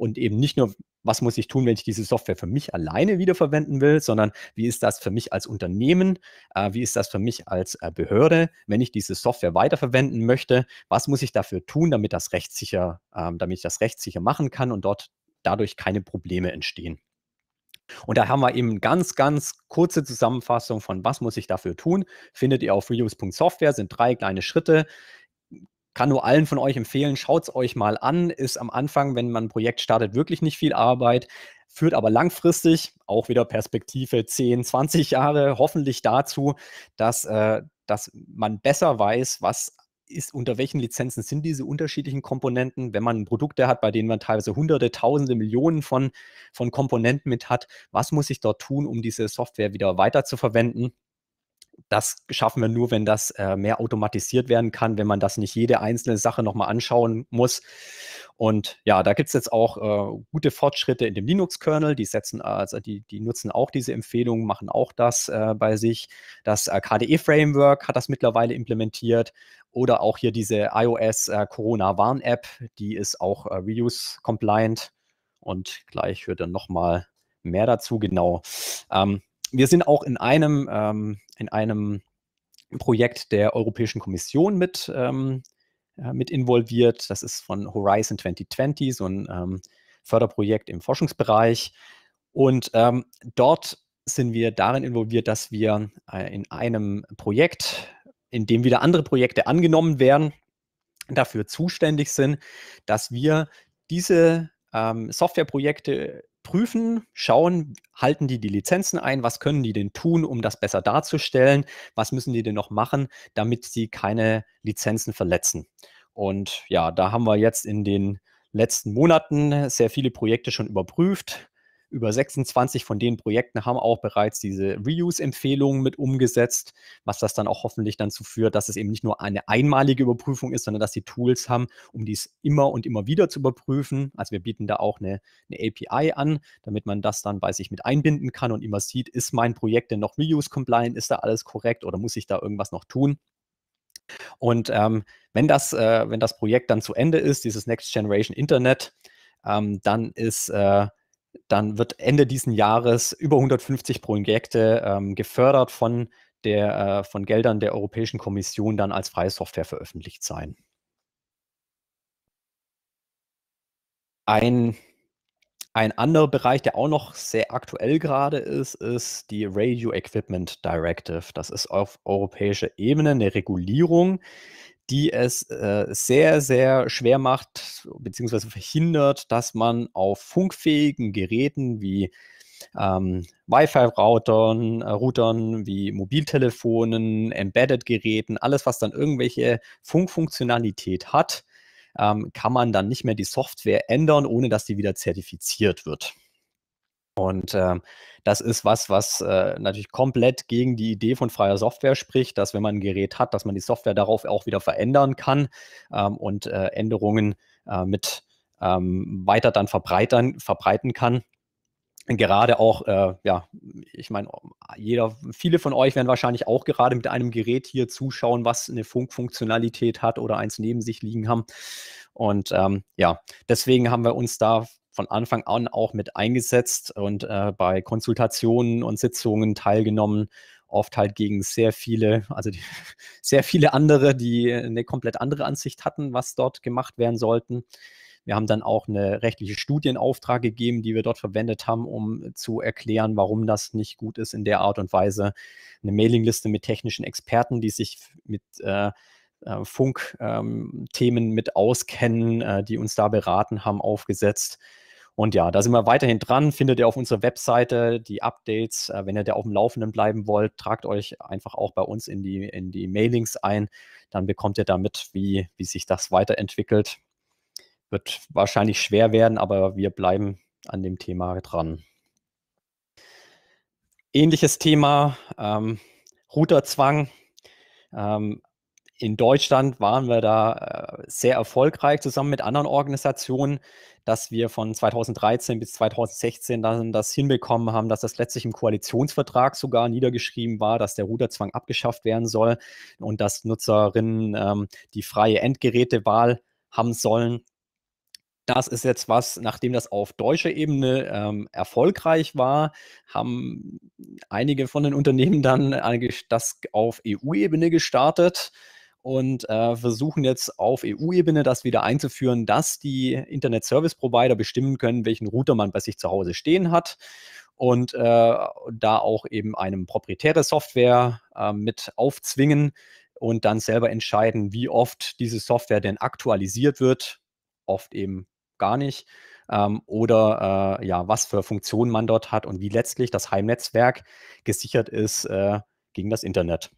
und eben nicht nur, was muss ich tun, wenn ich diese Software für mich alleine wiederverwenden will, sondern wie ist das für mich als Unternehmen, äh, wie ist das für mich als äh, Behörde, wenn ich diese Software weiterverwenden möchte, was muss ich dafür tun, damit das rechtssicher, ähm, damit ich das rechtssicher machen kann und dort dadurch keine Probleme entstehen. Und da haben wir eben ganz, ganz kurze Zusammenfassung von, was muss ich dafür tun, findet ihr auf reuse.software, sind drei kleine Schritte, kann nur allen von euch empfehlen, schaut es euch mal an. Ist am Anfang, wenn man ein Projekt startet, wirklich nicht viel Arbeit, führt aber langfristig, auch wieder Perspektive 10, 20 Jahre, hoffentlich dazu, dass, äh, dass man besser weiß, was ist, unter welchen Lizenzen sind diese unterschiedlichen Komponenten. Wenn man Produkte hat, bei denen man teilweise Hunderte, Tausende, Millionen von, von Komponenten mit hat, was muss ich dort tun, um diese Software wieder weiter zu verwenden? das schaffen wir nur, wenn das äh, mehr automatisiert werden kann, wenn man das nicht jede einzelne Sache nochmal anschauen muss. Und ja, da gibt es jetzt auch äh, gute Fortschritte in dem Linux-Kernel. Die setzen, also die, die nutzen auch diese Empfehlungen, machen auch das äh, bei sich. Das äh, KDE-Framework hat das mittlerweile implementiert. Oder auch hier diese iOS äh, Corona-Warn-App, die ist auch äh, Reuse-compliant. Und gleich wird dann nochmal mehr dazu, genau. Ähm, wir sind auch in einem, ähm, in einem Projekt der Europäischen Kommission mit, ähm, äh, mit involviert. Das ist von Horizon 2020, so ein ähm, Förderprojekt im Forschungsbereich. Und ähm, dort sind wir darin involviert, dass wir äh, in einem Projekt, in dem wieder andere Projekte angenommen werden, dafür zuständig sind, dass wir diese ähm, Softwareprojekte prüfen, schauen, halten die die Lizenzen ein, was können die denn tun, um das besser darzustellen, was müssen die denn noch machen, damit sie keine Lizenzen verletzen. Und ja, da haben wir jetzt in den letzten Monaten sehr viele Projekte schon überprüft, über 26 von den Projekten haben auch bereits diese Reuse-Empfehlungen mit umgesetzt, was das dann auch hoffentlich dazu führt, dass es eben nicht nur eine einmalige Überprüfung ist, sondern dass die Tools haben, um dies immer und immer wieder zu überprüfen. Also wir bieten da auch eine, eine API an, damit man das dann bei sich mit einbinden kann und immer sieht, ist mein Projekt denn noch Reuse-compliant, ist da alles korrekt oder muss ich da irgendwas noch tun? Und ähm, wenn, das, äh, wenn das Projekt dann zu Ende ist, dieses Next Generation Internet, ähm, dann ist äh, dann wird Ende diesen Jahres über 150 Projekte ähm, gefördert von, der, äh, von Geldern der Europäischen Kommission dann als freie Software veröffentlicht sein. Ein, ein anderer Bereich, der auch noch sehr aktuell gerade ist, ist die Radio Equipment Directive. Das ist auf europäischer Ebene eine Regulierung, die es äh, sehr, sehr schwer macht bzw. verhindert, dass man auf funkfähigen Geräten wie ähm, Wi-Fi-Routern, äh, Routern wie Mobiltelefonen, Embedded-Geräten, alles, was dann irgendwelche Funkfunktionalität hat, ähm, kann man dann nicht mehr die Software ändern, ohne dass die wieder zertifiziert wird. Und ähm, das ist was, was äh, natürlich komplett gegen die Idee von freier Software spricht, dass wenn man ein Gerät hat, dass man die Software darauf auch wieder verändern kann ähm, und äh, Änderungen äh, mit ähm, weiter dann verbreitern, verbreiten kann. Gerade auch, äh, ja, ich meine, jeder, viele von euch werden wahrscheinlich auch gerade mit einem Gerät hier zuschauen, was eine Funkfunktionalität hat oder eins neben sich liegen haben. Und ähm, ja, deswegen haben wir uns da von Anfang an auch mit eingesetzt und äh, bei Konsultationen und Sitzungen teilgenommen. Oft halt gegen sehr viele, also die, [LAUGHS] sehr viele andere, die eine komplett andere Ansicht hatten, was dort gemacht werden sollten. Wir haben dann auch eine rechtliche Studienauftrag gegeben, die wir dort verwendet haben, um zu erklären, warum das nicht gut ist in der Art und Weise. Eine Mailingliste mit technischen Experten, die sich mit äh, äh Funkthemen ähm, mit auskennen, äh, die uns da beraten haben, aufgesetzt. Und ja, da sind wir weiterhin dran. Findet ihr auf unserer Webseite die Updates. Äh, wenn ihr da auf dem Laufenden bleiben wollt, tragt euch einfach auch bei uns in die, in die Mailings ein. Dann bekommt ihr damit, wie, wie sich das weiterentwickelt. Wird wahrscheinlich schwer werden, aber wir bleiben an dem Thema dran. Ähnliches Thema, ähm, Routerzwang. Ähm, in Deutschland waren wir da äh, sehr erfolgreich zusammen mit anderen Organisationen, dass wir von 2013 bis 2016 dann das hinbekommen haben, dass das letztlich im Koalitionsvertrag sogar niedergeschrieben war, dass der Ruderzwang abgeschafft werden soll und dass Nutzerinnen ähm, die freie Endgerätewahl haben sollen. Das ist jetzt was, nachdem das auf deutscher Ebene ähm, erfolgreich war, haben einige von den Unternehmen dann das auf EU-Ebene gestartet und äh, versuchen jetzt auf EU-Ebene das wieder einzuführen, dass die Internet Service Provider bestimmen können, welchen Router man bei sich zu Hause stehen hat und äh, da auch eben einem proprietäre Software äh, mit aufzwingen und dann selber entscheiden, wie oft diese Software denn aktualisiert wird, oft eben gar nicht, ähm, oder äh, ja, was für Funktionen man dort hat und wie letztlich das Heimnetzwerk gesichert ist äh, gegen das Internet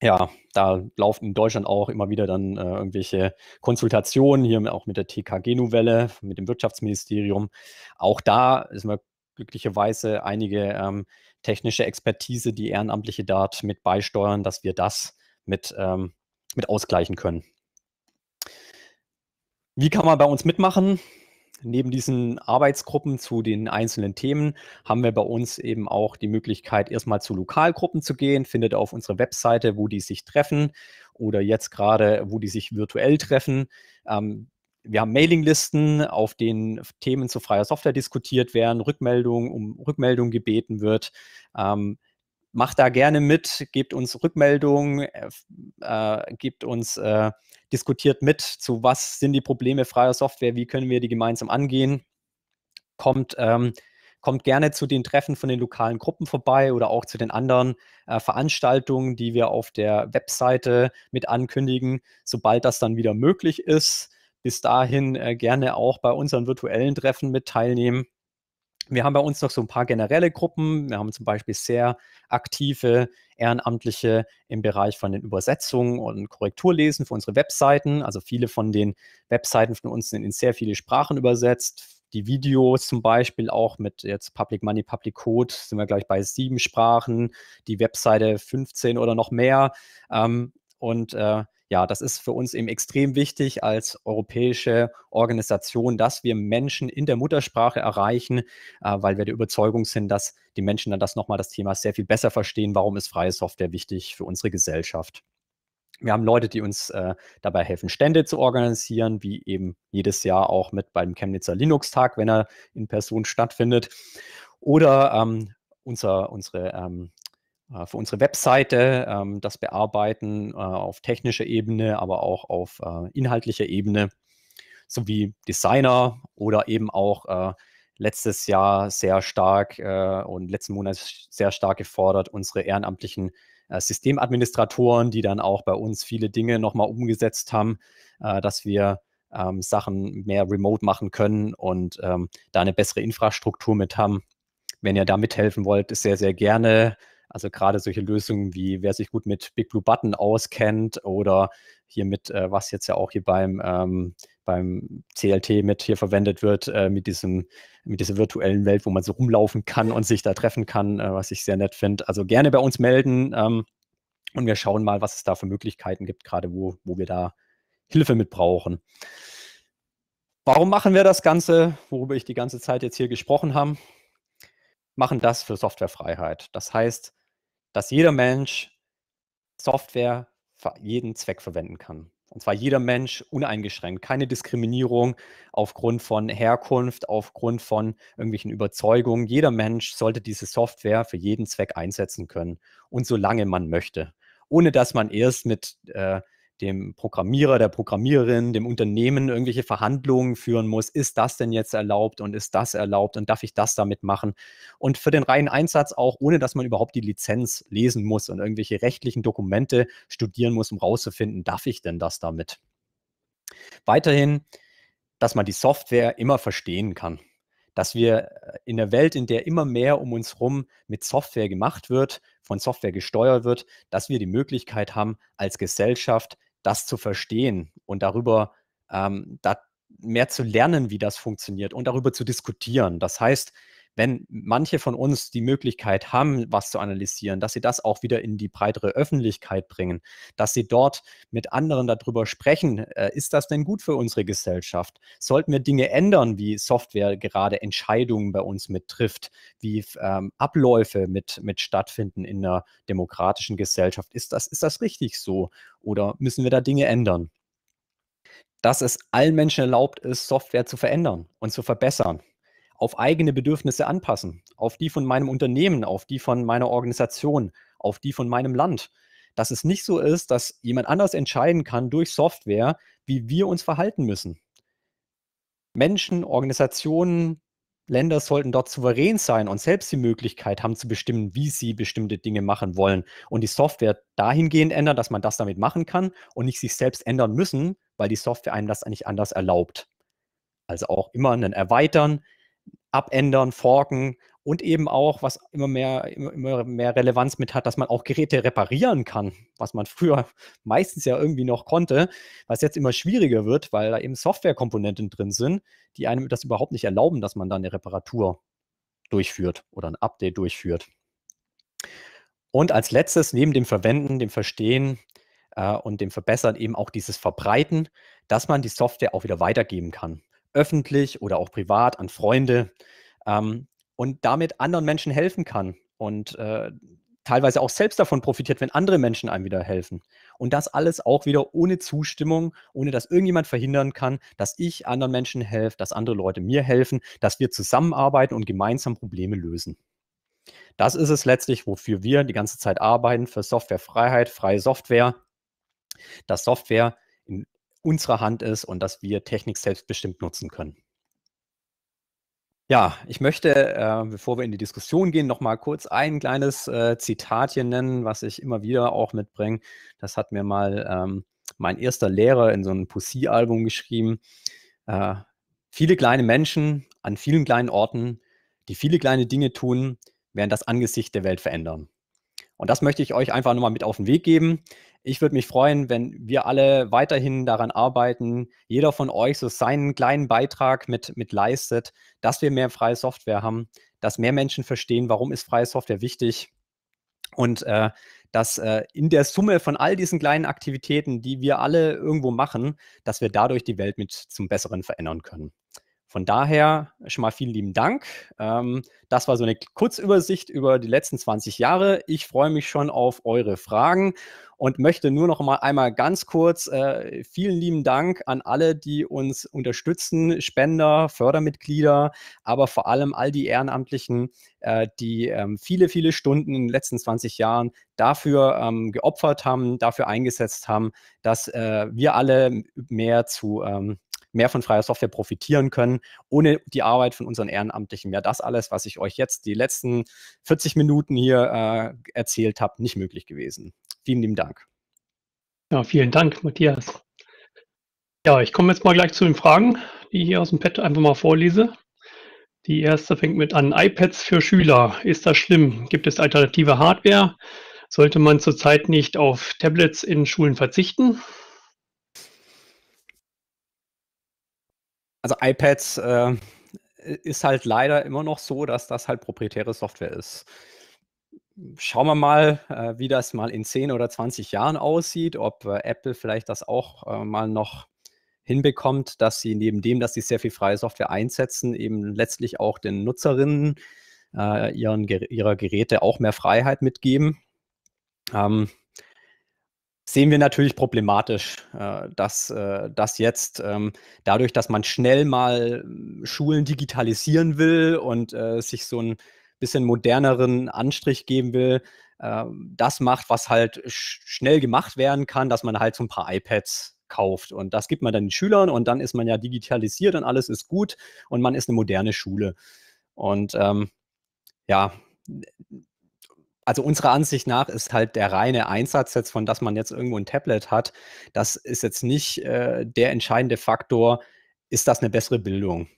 ja, da laufen in Deutschland auch immer wieder dann äh, irgendwelche Konsultationen, hier auch mit der TKG-Novelle, mit dem Wirtschaftsministerium. Auch da ist man glücklicherweise einige ähm, technische Expertise, die Ehrenamtliche dort mit beisteuern, dass wir das mit, ähm, mit ausgleichen können. Wie kann man bei uns mitmachen? Neben diesen Arbeitsgruppen zu den einzelnen Themen haben wir bei uns eben auch die Möglichkeit, erstmal zu Lokalgruppen zu gehen. Findet auf unserer Webseite, wo die sich treffen oder jetzt gerade, wo die sich virtuell treffen. Ähm, wir haben Mailinglisten, auf denen Themen zu freier Software diskutiert werden, Rückmeldung um Rückmeldung gebeten wird. Ähm, macht da gerne mit, gebt uns Rückmeldungen, äh, äh, gebt uns, äh, diskutiert mit, zu was sind die Probleme freier Software, wie können wir die gemeinsam angehen. Kommt, ähm, kommt gerne zu den Treffen von den lokalen Gruppen vorbei oder auch zu den anderen äh, Veranstaltungen, die wir auf der Webseite mit ankündigen, sobald das dann wieder möglich ist. Bis dahin äh, gerne auch bei unseren virtuellen Treffen mit teilnehmen. Wir haben bei uns noch so ein paar generelle Gruppen. Wir haben zum Beispiel sehr aktive Ehrenamtliche im Bereich von den Übersetzungen und Korrekturlesen für unsere Webseiten. Also viele von den Webseiten von uns sind in sehr viele Sprachen übersetzt. Die Videos zum Beispiel auch mit jetzt Public Money, Public Code sind wir gleich bei sieben Sprachen, die Webseite 15 oder noch mehr. Ähm, und äh, ja, das ist für uns eben extrem wichtig als europäische Organisation, dass wir Menschen in der Muttersprache erreichen, äh, weil wir der Überzeugung sind, dass die Menschen dann das nochmal das Thema sehr viel besser verstehen, warum ist freie Software wichtig für unsere Gesellschaft. Wir haben Leute, die uns äh, dabei helfen, Stände zu organisieren, wie eben jedes Jahr auch mit beim Chemnitzer Linux-Tag, wenn er in Person stattfindet. Oder ähm, unser, unsere ähm, äh, für unsere Webseite, ähm, das Bearbeiten äh, auf technischer Ebene, aber auch auf äh, inhaltlicher Ebene, sowie Designer oder eben auch letztes Jahr sehr stark und letzten Monat sehr stark gefordert, unsere ehrenamtlichen Systemadministratoren, die dann auch bei uns viele Dinge nochmal umgesetzt haben, dass wir ähm, Sachen mehr remote machen können und ähm, da eine bessere Infrastruktur mit haben. Wenn ihr da mithelfen wollt, ist sehr, sehr gerne also gerade solche Lösungen wie, wer sich gut mit Big Blue Button auskennt oder hier mit, äh, was jetzt ja auch hier beim, ähm, beim CLT mit hier verwendet wird, äh, mit, diesem, mit dieser virtuellen Welt, wo man so rumlaufen kann und sich da treffen kann, äh, was ich sehr nett finde. Also gerne bei uns melden ähm, und wir schauen mal, was es da für Möglichkeiten gibt, gerade wo, wo wir da Hilfe mit brauchen. Warum machen wir das Ganze, worüber ich die ganze Zeit jetzt hier gesprochen habe? Machen das für Softwarefreiheit. Das heißt, dass jeder Mensch Software für jeden Zweck verwenden kann. Und zwar jeder Mensch uneingeschränkt, keine Diskriminierung aufgrund von Herkunft, aufgrund von irgendwelchen Überzeugungen. Jeder Mensch sollte diese Software für jeden Zweck einsetzen können und solange man möchte, ohne dass man erst mit äh, dem Programmierer, der Programmiererin, dem Unternehmen irgendwelche Verhandlungen führen muss. Ist das denn jetzt erlaubt und ist das erlaubt und darf ich das damit machen? Und für den reinen Einsatz auch, ohne dass man überhaupt die Lizenz lesen muss und irgendwelche rechtlichen Dokumente studieren muss, um rauszufinden, darf ich denn das damit? Weiterhin, dass man die Software immer verstehen kann. Dass wir äh, in der Welt, in der immer mehr um uns herum mit Software gemacht wird, von Software gesteuert wird, dass wir die Möglichkeit haben, als Gesellschaft das zu verstehen und darüber ähm, da mehr zu lernen, wie das funktioniert und darüber zu diskutieren. Das heißt, wenn manche von uns die Möglichkeit haben, was zu analysieren, dass sie das auch wieder in die breitere Öffentlichkeit bringen, dass sie dort mit anderen darüber sprechen, äh, ist das denn gut für unsere Gesellschaft? Sollten wir Dinge ändern, wie Software gerade Entscheidungen bei uns mit trifft, wie ähm, Abläufe mit, mit stattfinden in einer demokratischen Gesellschaft? Ist das, ist das richtig so? Oder müssen wir da Dinge ändern? Dass es allen Menschen erlaubt ist, Software zu verändern und zu verbessern auf eigene Bedürfnisse anpassen, auf die von meinem Unternehmen, auf die von meiner Organisation, auf die von meinem Land. Dass es nicht so ist, dass jemand anders entscheiden kann durch Software, wie wir uns verhalten müssen. Menschen, Organisationen, Länder sollten dort souverän sein und selbst die Möglichkeit haben zu bestimmen, wie sie bestimmte Dinge machen wollen und die Software dahingehend ändern, dass man das damit machen kann und nicht sich selbst ändern müssen, weil die Software einem das eigentlich anders erlaubt. Also auch immer einen Erweitern, abändern, forken und eben auch, was immer mehr, immer, immer, mehr Relevanz mit hat, dass man auch Geräte reparieren kann, was man [LAUGHS] früher meistens ja irgendwie noch konnte, was jetzt immer schwieriger wird, weil da eben Softwarekomponenten drin sind, die einem das überhaupt nicht erlauben, dass man da eine Reparatur durchführt oder ein Update durchführt. Und als letztes, neben dem Verwenden, dem Verstehen äh, und dem Verbessern eben auch dieses Verbreiten, dass man die Software auch wieder weitergeben kann öffentlich oder auch privat an Freunde ähm, und damit anderen Menschen helfen kann und äh, teilweise auch selbst davon profitiert, wenn andere Menschen einem wieder helfen. Und das alles auch wieder ohne Zustimmung, ohne dass irgendjemand verhindern kann, dass ich anderen Menschen helfe, dass andere Leute mir helfen, dass wir zusammenarbeiten und gemeinsam Probleme lösen. Das ist es letztlich, wofür wir die ganze Zeit arbeiten, für Softwarefreiheit, freie Software, dass Software unserer Hand ist und dass wir Technik selbstbestimmt nutzen können. Ja, ich möchte, äh, bevor wir in die Diskussion gehen, noch mal kurz ein kleines äh, Zitat hier nennen, was ich immer wieder auch mitbringe. Das hat mir mal ähm, mein erster Lehrer in so einem Pussy-Album geschrieben. Äh, viele kleine Menschen an vielen kleinen Orten, die viele kleine Dinge tun, werden das Angesicht der Welt verändern. Und das möchte ich euch einfach nochmal mit auf den Weg geben ich würde mich freuen, wenn wir alle weiterhin daran arbeiten, jeder von euch so seinen kleinen Beitrag mit, mit leistet, dass wir mehr freie Software haben, dass mehr Menschen verstehen, warum ist freie Software wichtig und äh, dass äh, in der Summe von all diesen kleinen Aktivitäten, die wir alle irgendwo machen, dass wir dadurch die Welt mit zum Besseren verändern können. Von daher schon mal vielen lieben Dank. Ähm, das war so eine Kurzübersicht über die letzten 20 Jahre. Ich freue mich schon auf eure Fragen und möchte nur noch mal einmal ganz kurz äh, vielen lieben Dank an alle, die uns unterstützen, Spender, Fördermitglieder, aber vor allem all die Ehrenamtlichen, äh, die ähm, viele, viele Stunden in den letzten 20 Jahren dafür ähm, geopfert haben, dafür eingesetzt haben, dass äh, wir alle mehr zu ähm, mehr von freier Software profitieren können, ohne die Arbeit von unseren Ehrenamtlichen wäre das alles, was ich euch jetzt die letzten 40 Minuten hier äh, erzählt habe, nicht möglich gewesen. Vielen lieben Dank. Ja, vielen Dank, Matthias. Ja, ich komme jetzt mal gleich zu den Fragen, die ich hier aus dem Pad einfach mal vorlese. Die erste fängt mit an. iPads für Schüler. Ist das schlimm? Gibt es alternative Hardware? Sollte man zurzeit nicht auf Tablets in Schulen verzichten? also iPads äh, ist halt leider immer noch so, dass das halt proprietäre Software ist. Schauen wir mal, äh, wie das mal in 10 oder 20 Jahren aussieht, ob äh, Apple vielleicht das auch äh, mal noch hinbekommt, dass sie neben dem, dass sie sehr viel freie Software einsetzen, eben letztlich auch den Nutzerinnen äh, ihren, ihrer Geräte auch mehr Freiheit mitgeben. Ähm, sehen wir natürlich problematisch, äh, dass äh, das jetzt ähm, dadurch, dass man schnell mal hm, Schulen digitalisieren will und äh, sich so ein bisschen moderneren Anstrich geben will, ähm, das macht, was halt schnell gemacht werden kann, dass man halt so ein paar iPads kauft. Und das gibt man dann den Schülern und dann ist man ja digitalisiert und alles ist gut und man ist eine moderne Schule. Und ähm, ja, also unserer Ansicht nach ist halt der reine Einsatz jetzt von, dass man jetzt irgendwo ein Tablet hat, das ist jetzt nicht äh, der entscheidende Faktor, ist das eine bessere Bildung.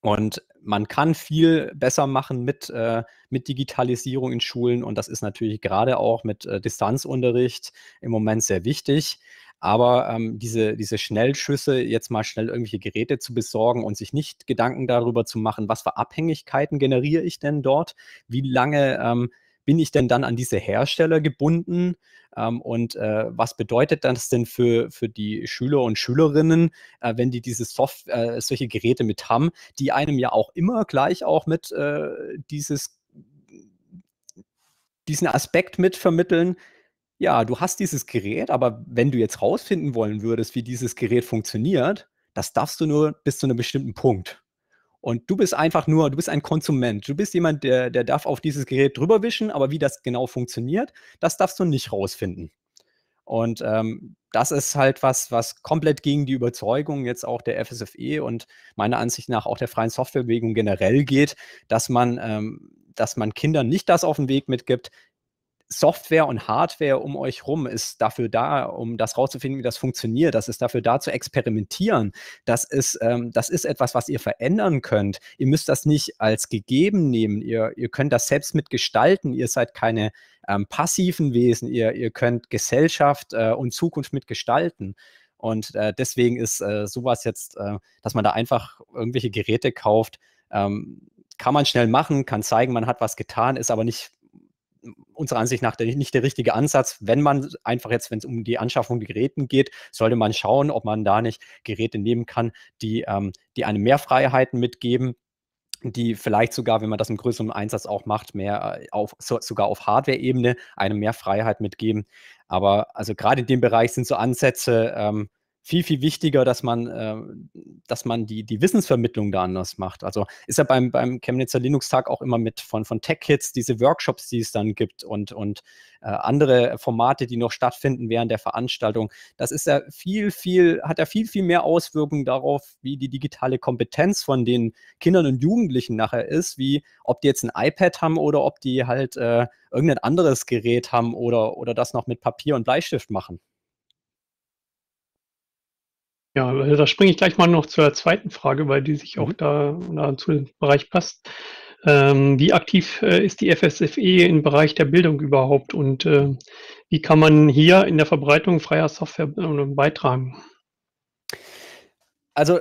Und man kann viel besser machen mit, äh, mit Digitalisierung in Schulen und das ist natürlich gerade auch mit äh, Distanzunterricht im Moment sehr wichtig. Aber ähm, diese, diese Schnellschüsse, jetzt mal schnell irgendwelche Geräte zu besorgen und sich nicht Gedanken darüber zu machen, was für Abhängigkeiten generiere ich denn dort, wie lange ähm, bin ich denn dann an diese Hersteller gebunden? Ähm, und äh, was bedeutet das denn für, für die Schüler und Schülerinnen, äh, wenn die diese Soft äh, solche Geräte mit haben, die einem ja auch immer gleich auch mit äh, dieses, diesen Aspekt mit vermitteln, ja, du hast dieses Gerät, aber wenn du jetzt rausfinden wollen würdest, wie dieses Gerät funktioniert, das darfst du nur bis zu einem bestimmten Punkt. Und du bist einfach nur, du bist ein Konsument. Du bist jemand, der, der darf auf dieses Gerät drüber wischen, aber wie das genau funktioniert, das darfst du nicht rausfinden. Und ähm, das ist halt was, was komplett gegen die Überzeugung jetzt auch der FSFE und meiner Ansicht nach auch der freien Softwarebewegung generell geht, dass man, ähm, dass man Kindern nicht das auf den Weg mitgibt, Software und Hardware um euch rum ist dafür da, um das rauszufinden, wie das funktioniert. Das ist dafür da, zu experimentieren. Das ist, ähm, das ist etwas, was ihr verändern könnt. Ihr müsst das nicht als gegeben nehmen. Ihr, ihr könnt das selbst mitgestalten. Ihr seid keine ähm, passiven Wesen. Ihr, ihr könnt Gesellschaft äh, und Zukunft mitgestalten. Und äh, deswegen ist äh, sowas jetzt, äh, dass man da einfach irgendwelche Geräte kauft, ähm, kann man schnell machen, kann zeigen, man hat was getan, ist aber nicht unserer Ansicht nach der, nicht der richtige Ansatz. Wenn man einfach jetzt, wenn es um die Anschaffung der Geräten geht, sollte man schauen, ob man da nicht Geräte nehmen kann, die, ähm, die einem mehr Freiheiten mitgeben die vielleicht sogar, wenn man das im größeren Einsatz auch macht, mehr äh, auf, so, sogar auf Hardware-Ebene einem mehr Freiheit mitgeben. Aber also gerade in dem Bereich sind so Ansätze, ähm, viel, viel wichtiger, dass man, äh, dass man die, die Wissensvermittlung da anders macht. Also ist ja beim, beim Chemnitzer Linux-Tag auch immer mit von, von Tech-Hits, diese Workshops, die es dann gibt und, und äh, andere Formate, die noch stattfinden während der Veranstaltung. Das ist ja viel, viel, hat ja viel, viel mehr Auswirkungen darauf, wie die digitale Kompetenz von den Kindern und Jugendlichen nachher ist, wie ob die jetzt ein iPad haben oder ob die halt äh, irgendein anderes Gerät haben oder, oder das noch mit Papier und Bleistift machen. Ja, also da springe ich gleich mal noch zur zweiten Frage, weil die sich auch mhm. da, da zu dem Bereich passt. Ähm, wie aktiv äh, ist die FSFE im Bereich der Bildung überhaupt und äh, wie kann man hier in der Verbreitung freier Software äh, beitragen? Also,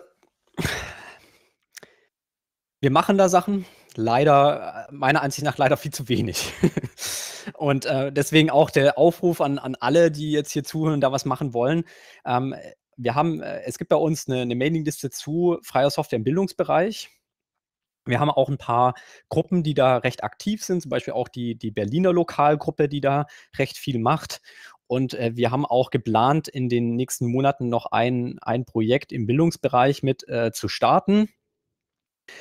wir machen da Sachen, leider, meiner Ansicht nach leider viel zu wenig. [LAUGHS] und äh, deswegen auch der Aufruf an, an alle, die jetzt hier zuhören und da was machen wollen. Ähm, wir haben, äh, es gibt bei uns eine, eine Mailingliste zu freier Software im Bildungsbereich. Wir haben auch ein paar Gruppen, die da recht aktiv sind, zum Beispiel auch die, die Berliner Lokalgruppe, die da recht viel macht. Und äh, wir haben auch geplant, in den nächsten Monaten noch ein, ein Projekt im Bildungsbereich mit äh, zu starten.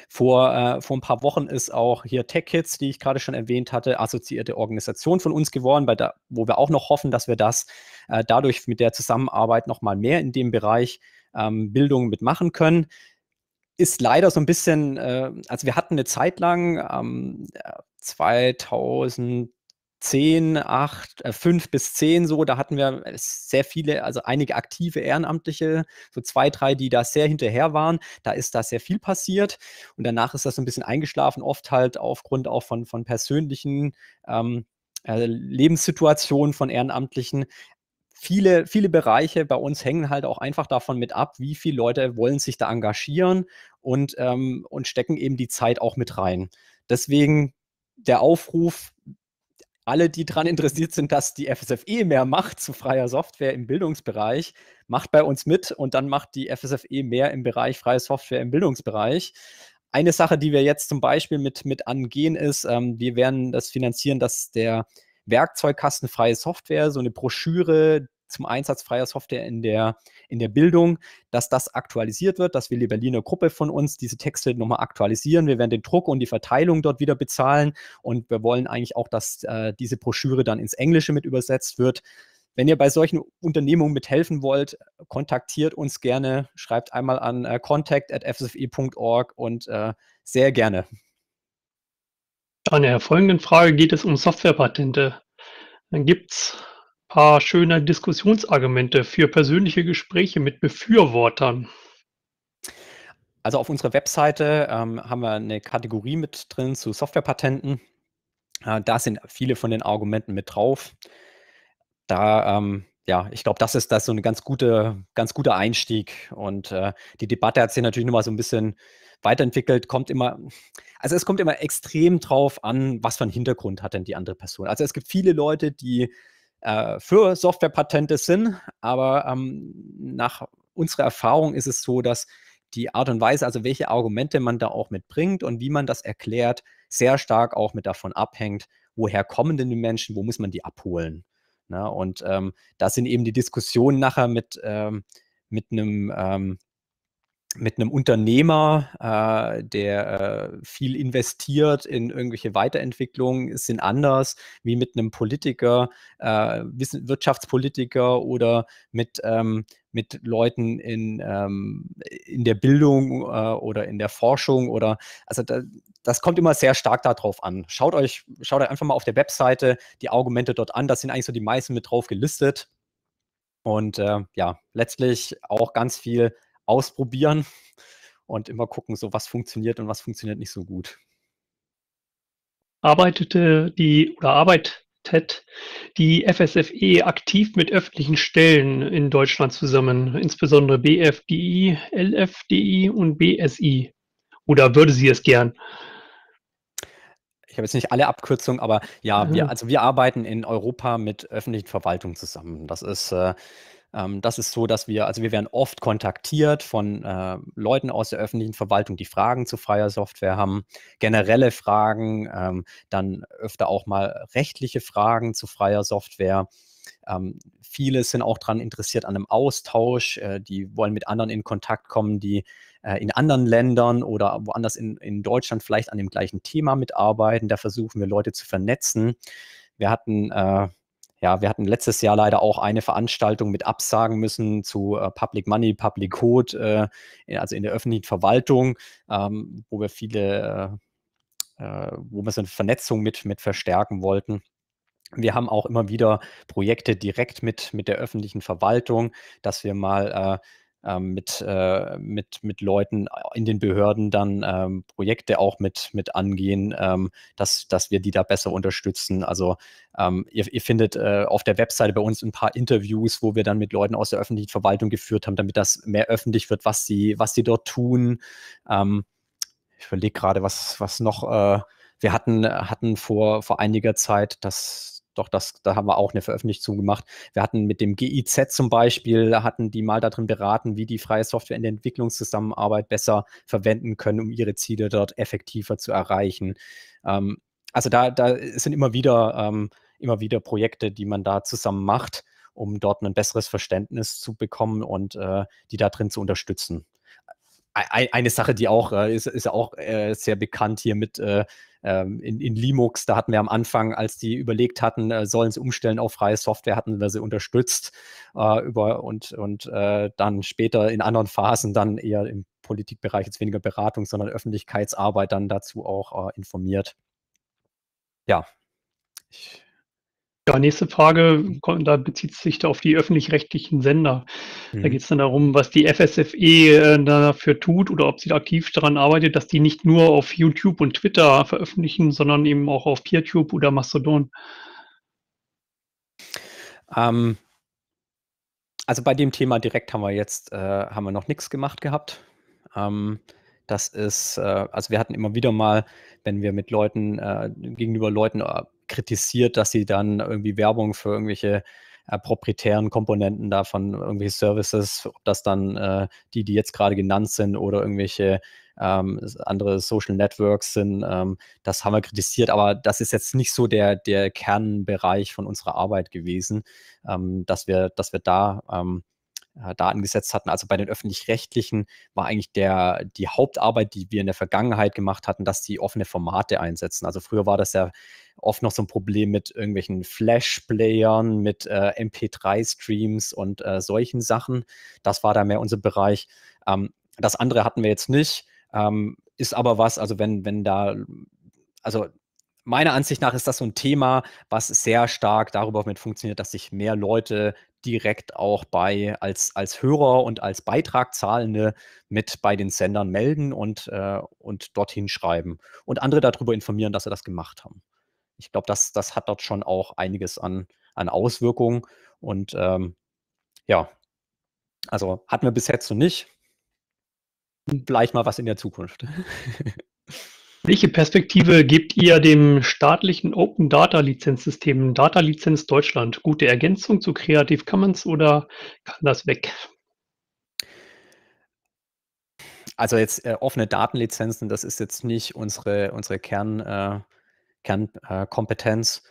Vor, äh, vor ein paar Wochen ist auch hier TechKids, die ich gerade schon erwähnt hatte, assoziierte Organisation von uns geworden, bei da, wo wir auch noch hoffen, dass wir das äh, dadurch mit der Zusammenarbeit nochmal mehr in dem Bereich ähm, Bildung mitmachen können. Ist leider so ein bisschen, äh, also wir hatten eine Zeit lang, ähm, 2000, äh, 10, 8, 5 bis 10 so, da hatten wir äh, sehr viele, also einige aktive Ehrenamtliche, so zwei, drei, die da sehr hinterher waren. Da ist da sehr viel passiert und danach ist das so ein bisschen eingeschlafen, oft halt aufgrund auch von, von persönlichen ähm, äh, Lebenssituationen von Ehrenamtlichen. Viele, viele Bereiche bei uns hängen halt auch einfach davon mit ab, wie viele Leute wollen sich da engagieren und, ähm, und stecken eben die Zeit auch mit rein. Deswegen der Aufruf, alle, die daran interessiert sind, dass die FSFE mehr macht zu freier Software im Bildungsbereich, macht bei uns mit und dann macht die FSFE mehr im Bereich freie Software im Bildungsbereich. Eine Sache, die wir jetzt zum Beispiel mit, mit angehen, ist, ähm, wir werden das finanzieren, dass der Werkzeugkasten freie Software, so eine Broschüre, zum Einsatz freier Software in der, in der Bildung, dass das aktualisiert wird. dass wir die Berliner Gruppe von uns, diese Texte nochmal aktualisieren. Wir werden den Druck und die Verteilung dort wieder bezahlen und wir wollen eigentlich auch, dass äh, diese Broschüre dann ins Englische mit übersetzt wird. Wenn ihr bei solchen Unternehmungen mithelfen wollt, kontaktiert uns gerne, schreibt einmal an äh, contact.fsfe.org und äh, sehr gerne. An der folgenden Frage geht es um Softwarepatente. Dann Gibt es paar schöne Diskussionsargumente für persönliche Gespräche mit Befürwortern? Also auf unserer Webseite ähm, haben wir eine Kategorie mit drin zu Softwarepatenten. Äh, da sind viele von den Argumenten mit drauf. Da, ähm, ja, ich glaube, das ist das so ein ganz, gute, ganz guter Einstieg. Und äh, die Debatte hat sich natürlich nochmal so ein bisschen weiterentwickelt, kommt immer, also es kommt immer extrem drauf an, was für einen Hintergrund hat denn die andere Person. Also es gibt viele Leute, die äh, für Softwarepatente sind. Aber ähm, nach unserer Erfahrung ist es so, dass die Art und Weise, also welche Argumente man da auch mitbringt und wie man das erklärt, sehr stark auch mit davon abhängt, woher kommen denn die Menschen, wo muss man die abholen. Na, ne? und ähm, da sind eben die Diskussionen nachher mit, ähm, mit einem ähm, mit einem Unternehmer, äh, der äh, viel investiert in irgendwelche Weiterentwicklungen, sind anders wie mit einem Politiker, äh, Wirtschaftspolitiker oder mit, ähm, mit Leuten in, ähm, in der Bildung äh, oder in der Forschung oder also da, das kommt immer sehr stark darauf an. Schaut euch, schaut euch einfach mal auf der Webseite die Argumente dort an. Das sind eigentlich so die meisten mit drauf gelistet. Und äh, ja, letztlich auch ganz viel ausprobieren und immer gucken, so was funktioniert und was funktioniert nicht so gut. Arbeitete die oder arbeitet die FSFE aktiv mit öffentlichen Stellen in Deutschland zusammen, insbesondere BFDI, LFDI und BSI? Oder würde sie es gern? Ich habe jetzt nicht alle Abkürzungen, aber ja, mhm. wir, ah. also wir arbeiten in Europa mit öffentlichen Verwaltungen zusammen. Das ist äh, ähm, das ist so, dass wir, also wir werden oft kontaktiert von äh, Leuten aus der öffentlichen Verwaltung, die Fragen zu freier Software haben, generelle Fragen, ähm, dann öfter auch mal rechtliche Fragen zu freier Software. Ähm, viele sind auch daran interessiert an einem Austausch. Äh, die wollen mit anderen in Kontakt kommen, die äh, in anderen Ländern oder woanders in, in Deutschland vielleicht an dem gleichen Thema mitarbeiten. Da versuchen wir Leute zu vernetzen. Wir hatten äh, ja, wir hatten letztes Jahr leider auch eine Veranstaltung mit Absagen müssen zu äh, Public Money, Public Code, äh, also in der öffentlichen Verwaltung, ähm, wo wir viele, äh, äh, wo wir so eine Vernetzung mit, mit verstärken wollten. Wir haben auch immer wieder Projekte direkt mit, mit der öffentlichen Verwaltung, dass wir mal äh, ähm, mit, äh, mit, mit Leuten in den Behörden dann ähm, Projekte auch mit, mit angehen, ähm, dass, dass wir die da besser unterstützen. Also ähm, ihr, ihr, findet äh, auf der Webseite bei uns ein paar Interviews, wo wir dann mit Leuten aus der öffentlichen Verwaltung geführt haben, damit das mehr öffentlich wird, was sie, was sie dort tun. Ähm, ich überlege gerade, was, was noch. Äh, wir hatten, hatten vor, vor einiger Zeit das doch, das, da haben wir auch eine Veröffentlichung gemacht. Wir hatten mit dem GIZ zum Beispiel, hatten die mal darin beraten, wie die freie Software in der Entwicklungszusammenarbeit besser verwenden können, um ihre Ziele dort effektiver zu erreichen. Ähm, also da, da sind immer wieder, ähm, immer wieder Projekte, die man da zusammen macht, um dort ein besseres Verständnis zu bekommen und äh, die darin zu unterstützen. E-, e-, eine Sache, die auch äh, ist, ist ja auch äh, sehr bekannt hier mit äh, ähm, in, in Linux. Da hatten wir am Anfang, als die überlegt hatten, sollen sie umstellen auf freie Software, hatten wir sie unterstützt über und und dann später in anderen Phasen dann eher im Politikbereich jetzt weniger Beratung, sondern Öffentlichkeitsarbeit dann dazu auch informiert. Ja, ich ja, nächste Frage, da bezieht sich da auf die öffentlich-rechtlichen Sender. Mhm. Da geht es dann darum, was die FSFE äh, dafür tut oder ob sie da aktiv daran arbeitet, dass die nicht nur auf YouTube und Twitter veröffentlichen, sondern eben auch auf PeerTube oder Mastodon. Ähm, also bei dem Thema direkt haben wir jetzt äh, haben wir noch nichts gemacht gehabt. Ähm, das ist, äh, also wir hatten immer wieder mal, wenn wir mit Leuten, äh, gegenüber Leuten äh, kritisiert, dass sie dann irgendwie Werbung für irgendwelche äh, proprietären Komponenten davon, irgendwelche Services, ob das dann äh, die, die jetzt gerade genannt sind oder irgendwelche ähm, andere Social Networks sind, ähm, das haben wir kritisiert, aber das ist jetzt nicht so der, der Kernbereich von unserer Arbeit gewesen, ähm, dass, wir, dass wir da ähm, äh, Daten gesetzt hatten. Also bei den öffentlich-rechtlichen war eigentlich der, die Hauptarbeit, die wir in der Vergangenheit gemacht hatten, dass die offene Formate einsetzen. Also früher war das ja oft noch so ein Problem mit irgendwelchen Flash-Playern, mit äh, MP3-Streams und äh, solchen Sachen. Das war da mehr unser Bereich. Ähm, das andere hatten wir jetzt nicht. Ähm, ist aber was, also wenn, wenn da, also meiner Ansicht nach ist das so ein Thema, was sehr stark darüber mit funktioniert, dass sich mehr Leute direkt auch bei als, als Hörer und als Beitragzahlende mit bei den Sendern melden und, äh, und dorthin schreiben und andere darüber informieren, dass sie das gemacht haben. Ich glaube, das, das hat dort schon auch einiges an, an Auswirkungen und ähm, ja, also hatten wir bis jetzt so nicht. Vielleicht mal was in der Zukunft. [LAUGHS] Welche Perspektive gebt ihr dem staatlichen Open Data Lizenzsystem Data Lizenz Deutschland? Gute Ergänzung zu Creative Commons oder kann das weg? Also jetzt äh, offene Datenlizenzen, das ist jetzt nicht unsere, unsere Kern, äh, Kernkompetenz. Äh,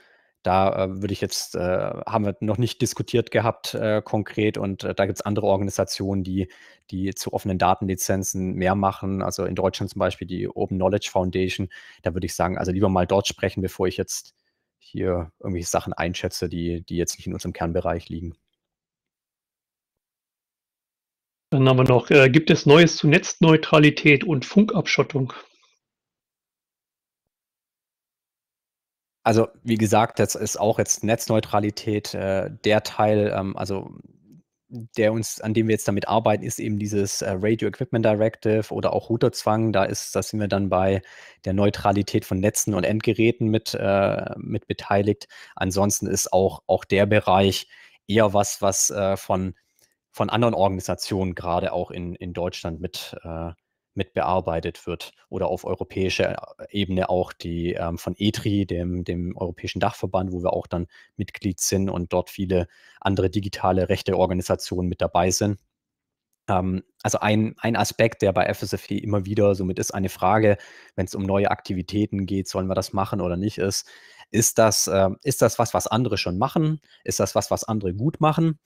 da äh, würde ich jetzt, äh, haben wir noch nicht diskutiert gehabt äh, konkret und äh, da gibt es andere Organisationen, die, die zu offenen Datenlizenzen mehr machen. Also in Deutschland zum Beispiel die Open Knowledge Foundation. Da würde ich sagen, also lieber mal dort sprechen, bevor ich jetzt hier irgendwelche Sachen einschätze, die, die jetzt nicht in unserem Kernbereich liegen. Dann haben wir noch, äh, gibt es Neues zu Netzneutralität und Funkabschottung? Also wie gesagt, das ist auch jetzt Netzneutralität äh, der Teil, ähm, also der uns, an dem wir jetzt damit arbeiten, ist eben dieses äh, Radio Equipment Directive oder auch Routerzwang. Da ist, da sind wir dann bei der Neutralität von Netzen und Endgeräten mit, äh, mit beteiligt. Ansonsten ist auch, auch der Bereich eher was, was äh, von, von anderen Organisationen gerade auch in, in Deutschland mit äh, mit bearbeitet wird oder auf europäischer äh, Ebene auch die ähm, von ETRI, dem, dem Europäischen Dachverband, wo wir auch dann Mitglied sind und dort viele andere digitale rechte Organisationen mit dabei sind. Ähm, also ein, ein Aspekt, der bei FSFE immer wieder somit ist eine Frage, wenn es um neue Aktivitäten geht, sollen wir das machen oder nicht, ist, ist das, äh, ist das was, was andere schon machen? Ist das was, was andere gut machen?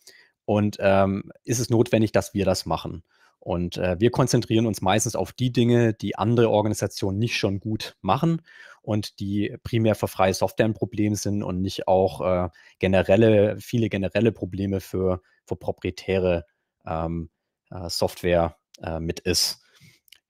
Und ähm, ist es notwendig, dass wir das machen? Und äh, wir konzentrieren uns meistens auf die Dinge, die andere Organisationen nicht schon gut machen und die primär für freie Software ein Problem sind und nicht auch äh, generelle, viele generelle Probleme für, für proprietäre ähm, äh, Software äh, mit ist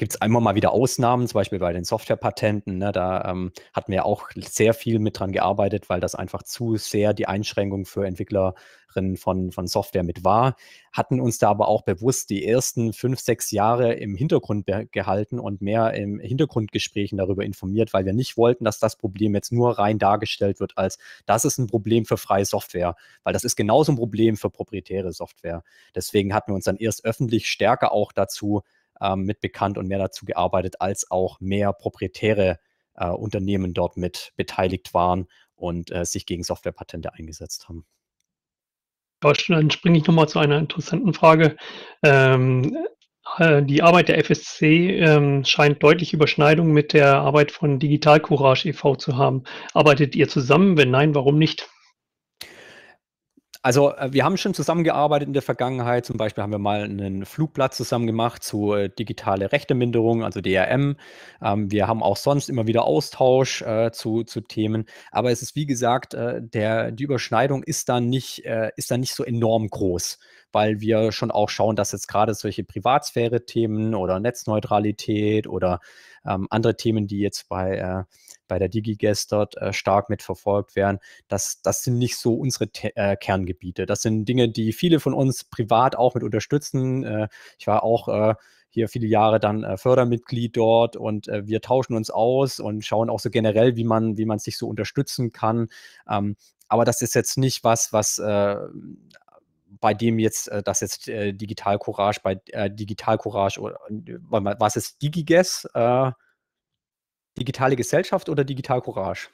gibt es einmal mal wieder Ausnahmen, zum Beispiel bei den Softwarepatenten. Ne, da ähm, hatten wir auch sehr viel mit dran gearbeitet, weil das einfach zu sehr die Einschränkung für Entwicklerinnen von, von Software mit war. Hatten uns da aber auch bewusst die ersten fünf, sechs Jahre im Hintergrund gehalten und mehr im Hintergrundgesprächen darüber informiert, weil wir nicht wollten, dass das Problem jetzt nur rein dargestellt wird als das ist ein Problem für freie Software, weil das ist genauso ein Problem für proprietäre Software. Deswegen hatten wir uns dann erst öffentlich stärker auch dazu ähm, mit bekannt und mehr dazu gearbeitet, als auch mehr proprietäre äh, Unternehmen dort mit beteiligt waren und äh, sich gegen Softwarepatente eingesetzt haben. Dann springe ich nochmal zu einer interessanten Frage. Ähm, äh, die Arbeit der FSC ähm, scheint deutlich Überschneidung mit der Arbeit von Digital Courage e.V. zu haben. Arbeitet ihr zusammen? Wenn nein, warum nicht? Also äh, wir haben schon zusammengearbeitet in der Vergangenheit. Zum Beispiel haben wir mal einen Flugblatt zusammen gemacht zu äh, digitale Rechteminderung, also DRM. Ähm, wir haben auch sonst immer wieder Austausch äh, zu, zu Themen. Aber es ist wie gesagt, äh, der, die Überschneidung ist dann nicht, äh, ist dann nicht so enorm groß weil wir schon auch schauen, dass jetzt gerade solche Privatsphäre-Themen oder Netzneutralität oder ähm, andere Themen, die jetzt bei, äh, bei der DigiGuest dort äh, stark mitverfolgt werden, das, das sind nicht so unsere Te äh, Kerngebiete. Das sind Dinge, die viele von uns privat auch mit unterstützen. Äh, ich war auch äh, hier viele Jahre dann äh, Fördermitglied dort und äh, wir tauschen uns aus und schauen auch so generell, wie man, wie man sich so unterstützen kann. Ähm, aber das ist jetzt nicht was, was äh, bei dem jetzt, äh, das jetzt äh, Digital Courage, bei äh, Digital Courage, oder, äh, was ist DigiGuess? Äh, digitale Gesellschaft oder Digital Courage?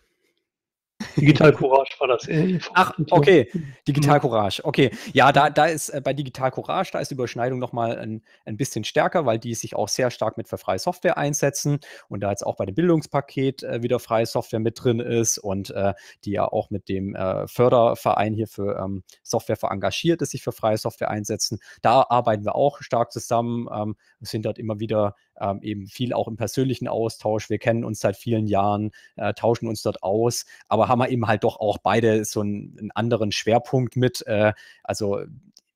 Digital Courage war das. Äh, ach, okay. Digital Courage. Okay. Ja, da, da ist äh, bei Digital Courage, da ist die Überschneidung nochmal ein, ein bisschen stärker, weil die sich auch sehr stark mit für freie Software einsetzen und da jetzt auch bei dem Bildungspaket äh, wieder freie Software mit drin ist und äh, die ja auch mit dem äh, Förderverein hier für ähm, Software für engagiert ist, sich für freie Software einsetzen. Da arbeiten wir auch stark zusammen, ähm, sind dort immer wieder ähm, eben viel auch im persönlichen Austausch. Wir kennen uns seit vielen Jahren, äh, tauschen uns dort aus, aber haben wir eben halt doch auch beide so einen, einen anderen Schwerpunkt mit. Äh, also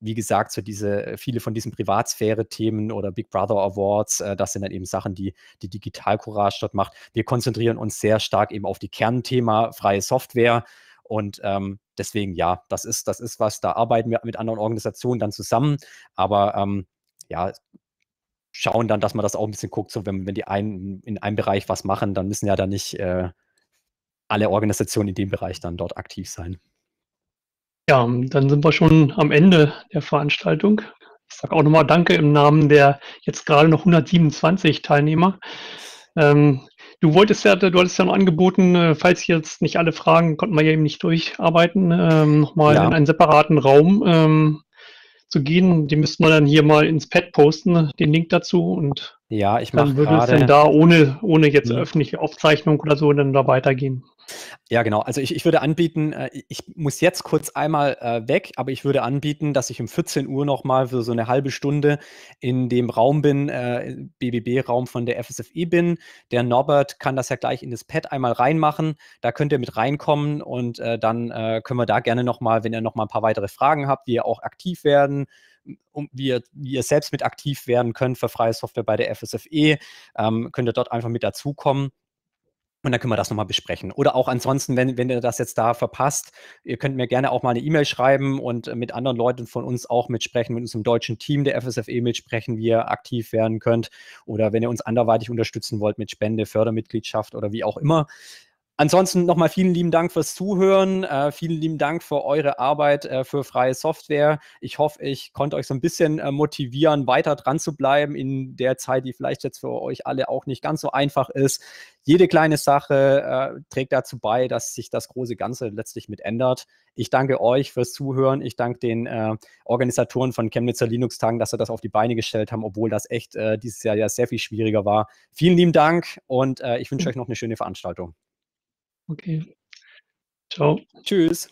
wie gesagt, so diese äh, viele von diesen Privatsphäre-Themen oder Big Brother Awards, äh, das sind dann eben Sachen, die die Digital Courage dort macht. Wir konzentrieren uns sehr stark eben auf die Kernthema freie Software und ähm, deswegen ja, das ist das ist was. Da arbeiten wir mit anderen Organisationen dann zusammen, aber ähm, ja, schauen dann, dass man das auch ein bisschen guckt, so wenn, wenn die einen in einem Bereich was machen, dann müssen ja dann nicht äh, alle Organisationen in dem Bereich dann dort aktiv sein. Ja, dann sind wir schon am Ende der Veranstaltung. Ich sage auch nochmal Danke im Namen der jetzt gerade noch 127 Teilnehmer. Ähm, du wolltest ja, du hattest ja noch angeboten, äh, falls jetzt nicht alle Fragen, konnten wir ja eben nicht durcharbeiten, ähm, nochmal ja. in einen separaten Raum. Ähm, zu gehen. Die müsste man dann hier mal ins Pad posten, den Link dazu. Und ja, ich mache Dann würde es denn da ohne, ohne jetzt hm. öffentliche Aufzeichnung oder so dann da weitergehen? Ja, genau. Also ich, ich würde anbieten, äh, ich muss jetzt kurz einmal äh, weg, aber ich würde anbieten, dass ich um 14 Uhr nochmal für so eine halbe Stunde in dem Raum bin, äh, BBB-Raum von der FSFE bin. Der Norbert kann das ja gleich in das Pad einmal reinmachen. Da könnt ihr mit reinkommen und dann können wir da gerne nochmal, wenn ihr nochmal ein paar weitere Fragen habt, wie ihr auch aktiv werden, um, wie, ihr, wie ihr selbst mit aktiv werden könnt für freie Software bei der FSFE. Ähm, könnt ihr dort einfach mit dazukommen. Und dann können wir das nochmal besprechen. Oder auch ansonsten, wenn, wenn ihr das jetzt da verpasst, ihr könnt mir gerne auch mal eine E-Mail schreiben und mit anderen Leuten von uns auch mitsprechen, mit unserem deutschen Team der FSFE mitsprechen, wie ihr aktiv werden könnt. Oder wenn ihr uns anderweitig unterstützen wollt mit Spende, Fördermitgliedschaft oder wie auch immer. Ansonsten nochmal vielen lieben Dank fürs Zuhören. Äh, vielen lieben Dank für eure Arbeit äh, für freie Software. Ich hoffe, ich konnte euch so ein bisschen äh, motivieren, weiter dran zu bleiben in der Zeit, die vielleicht jetzt für euch alle auch nicht ganz so einfach ist. Jede kleine Sache äh, trägt dazu bei, dass sich das große Ganze letztlich mit ändert. Ich danke euch fürs Zuhören. Ich danke den äh, Organisatoren von Chemnitzer Linux-Tagen, dass sie das auf die Beine gestellt haben, obwohl das echt äh, dieses Jahr ja sehr viel schwieriger war. Vielen lieben Dank und ich wünsche hm. euch noch eine schöne Veranstaltung. Okay. Ciao. Tschüss.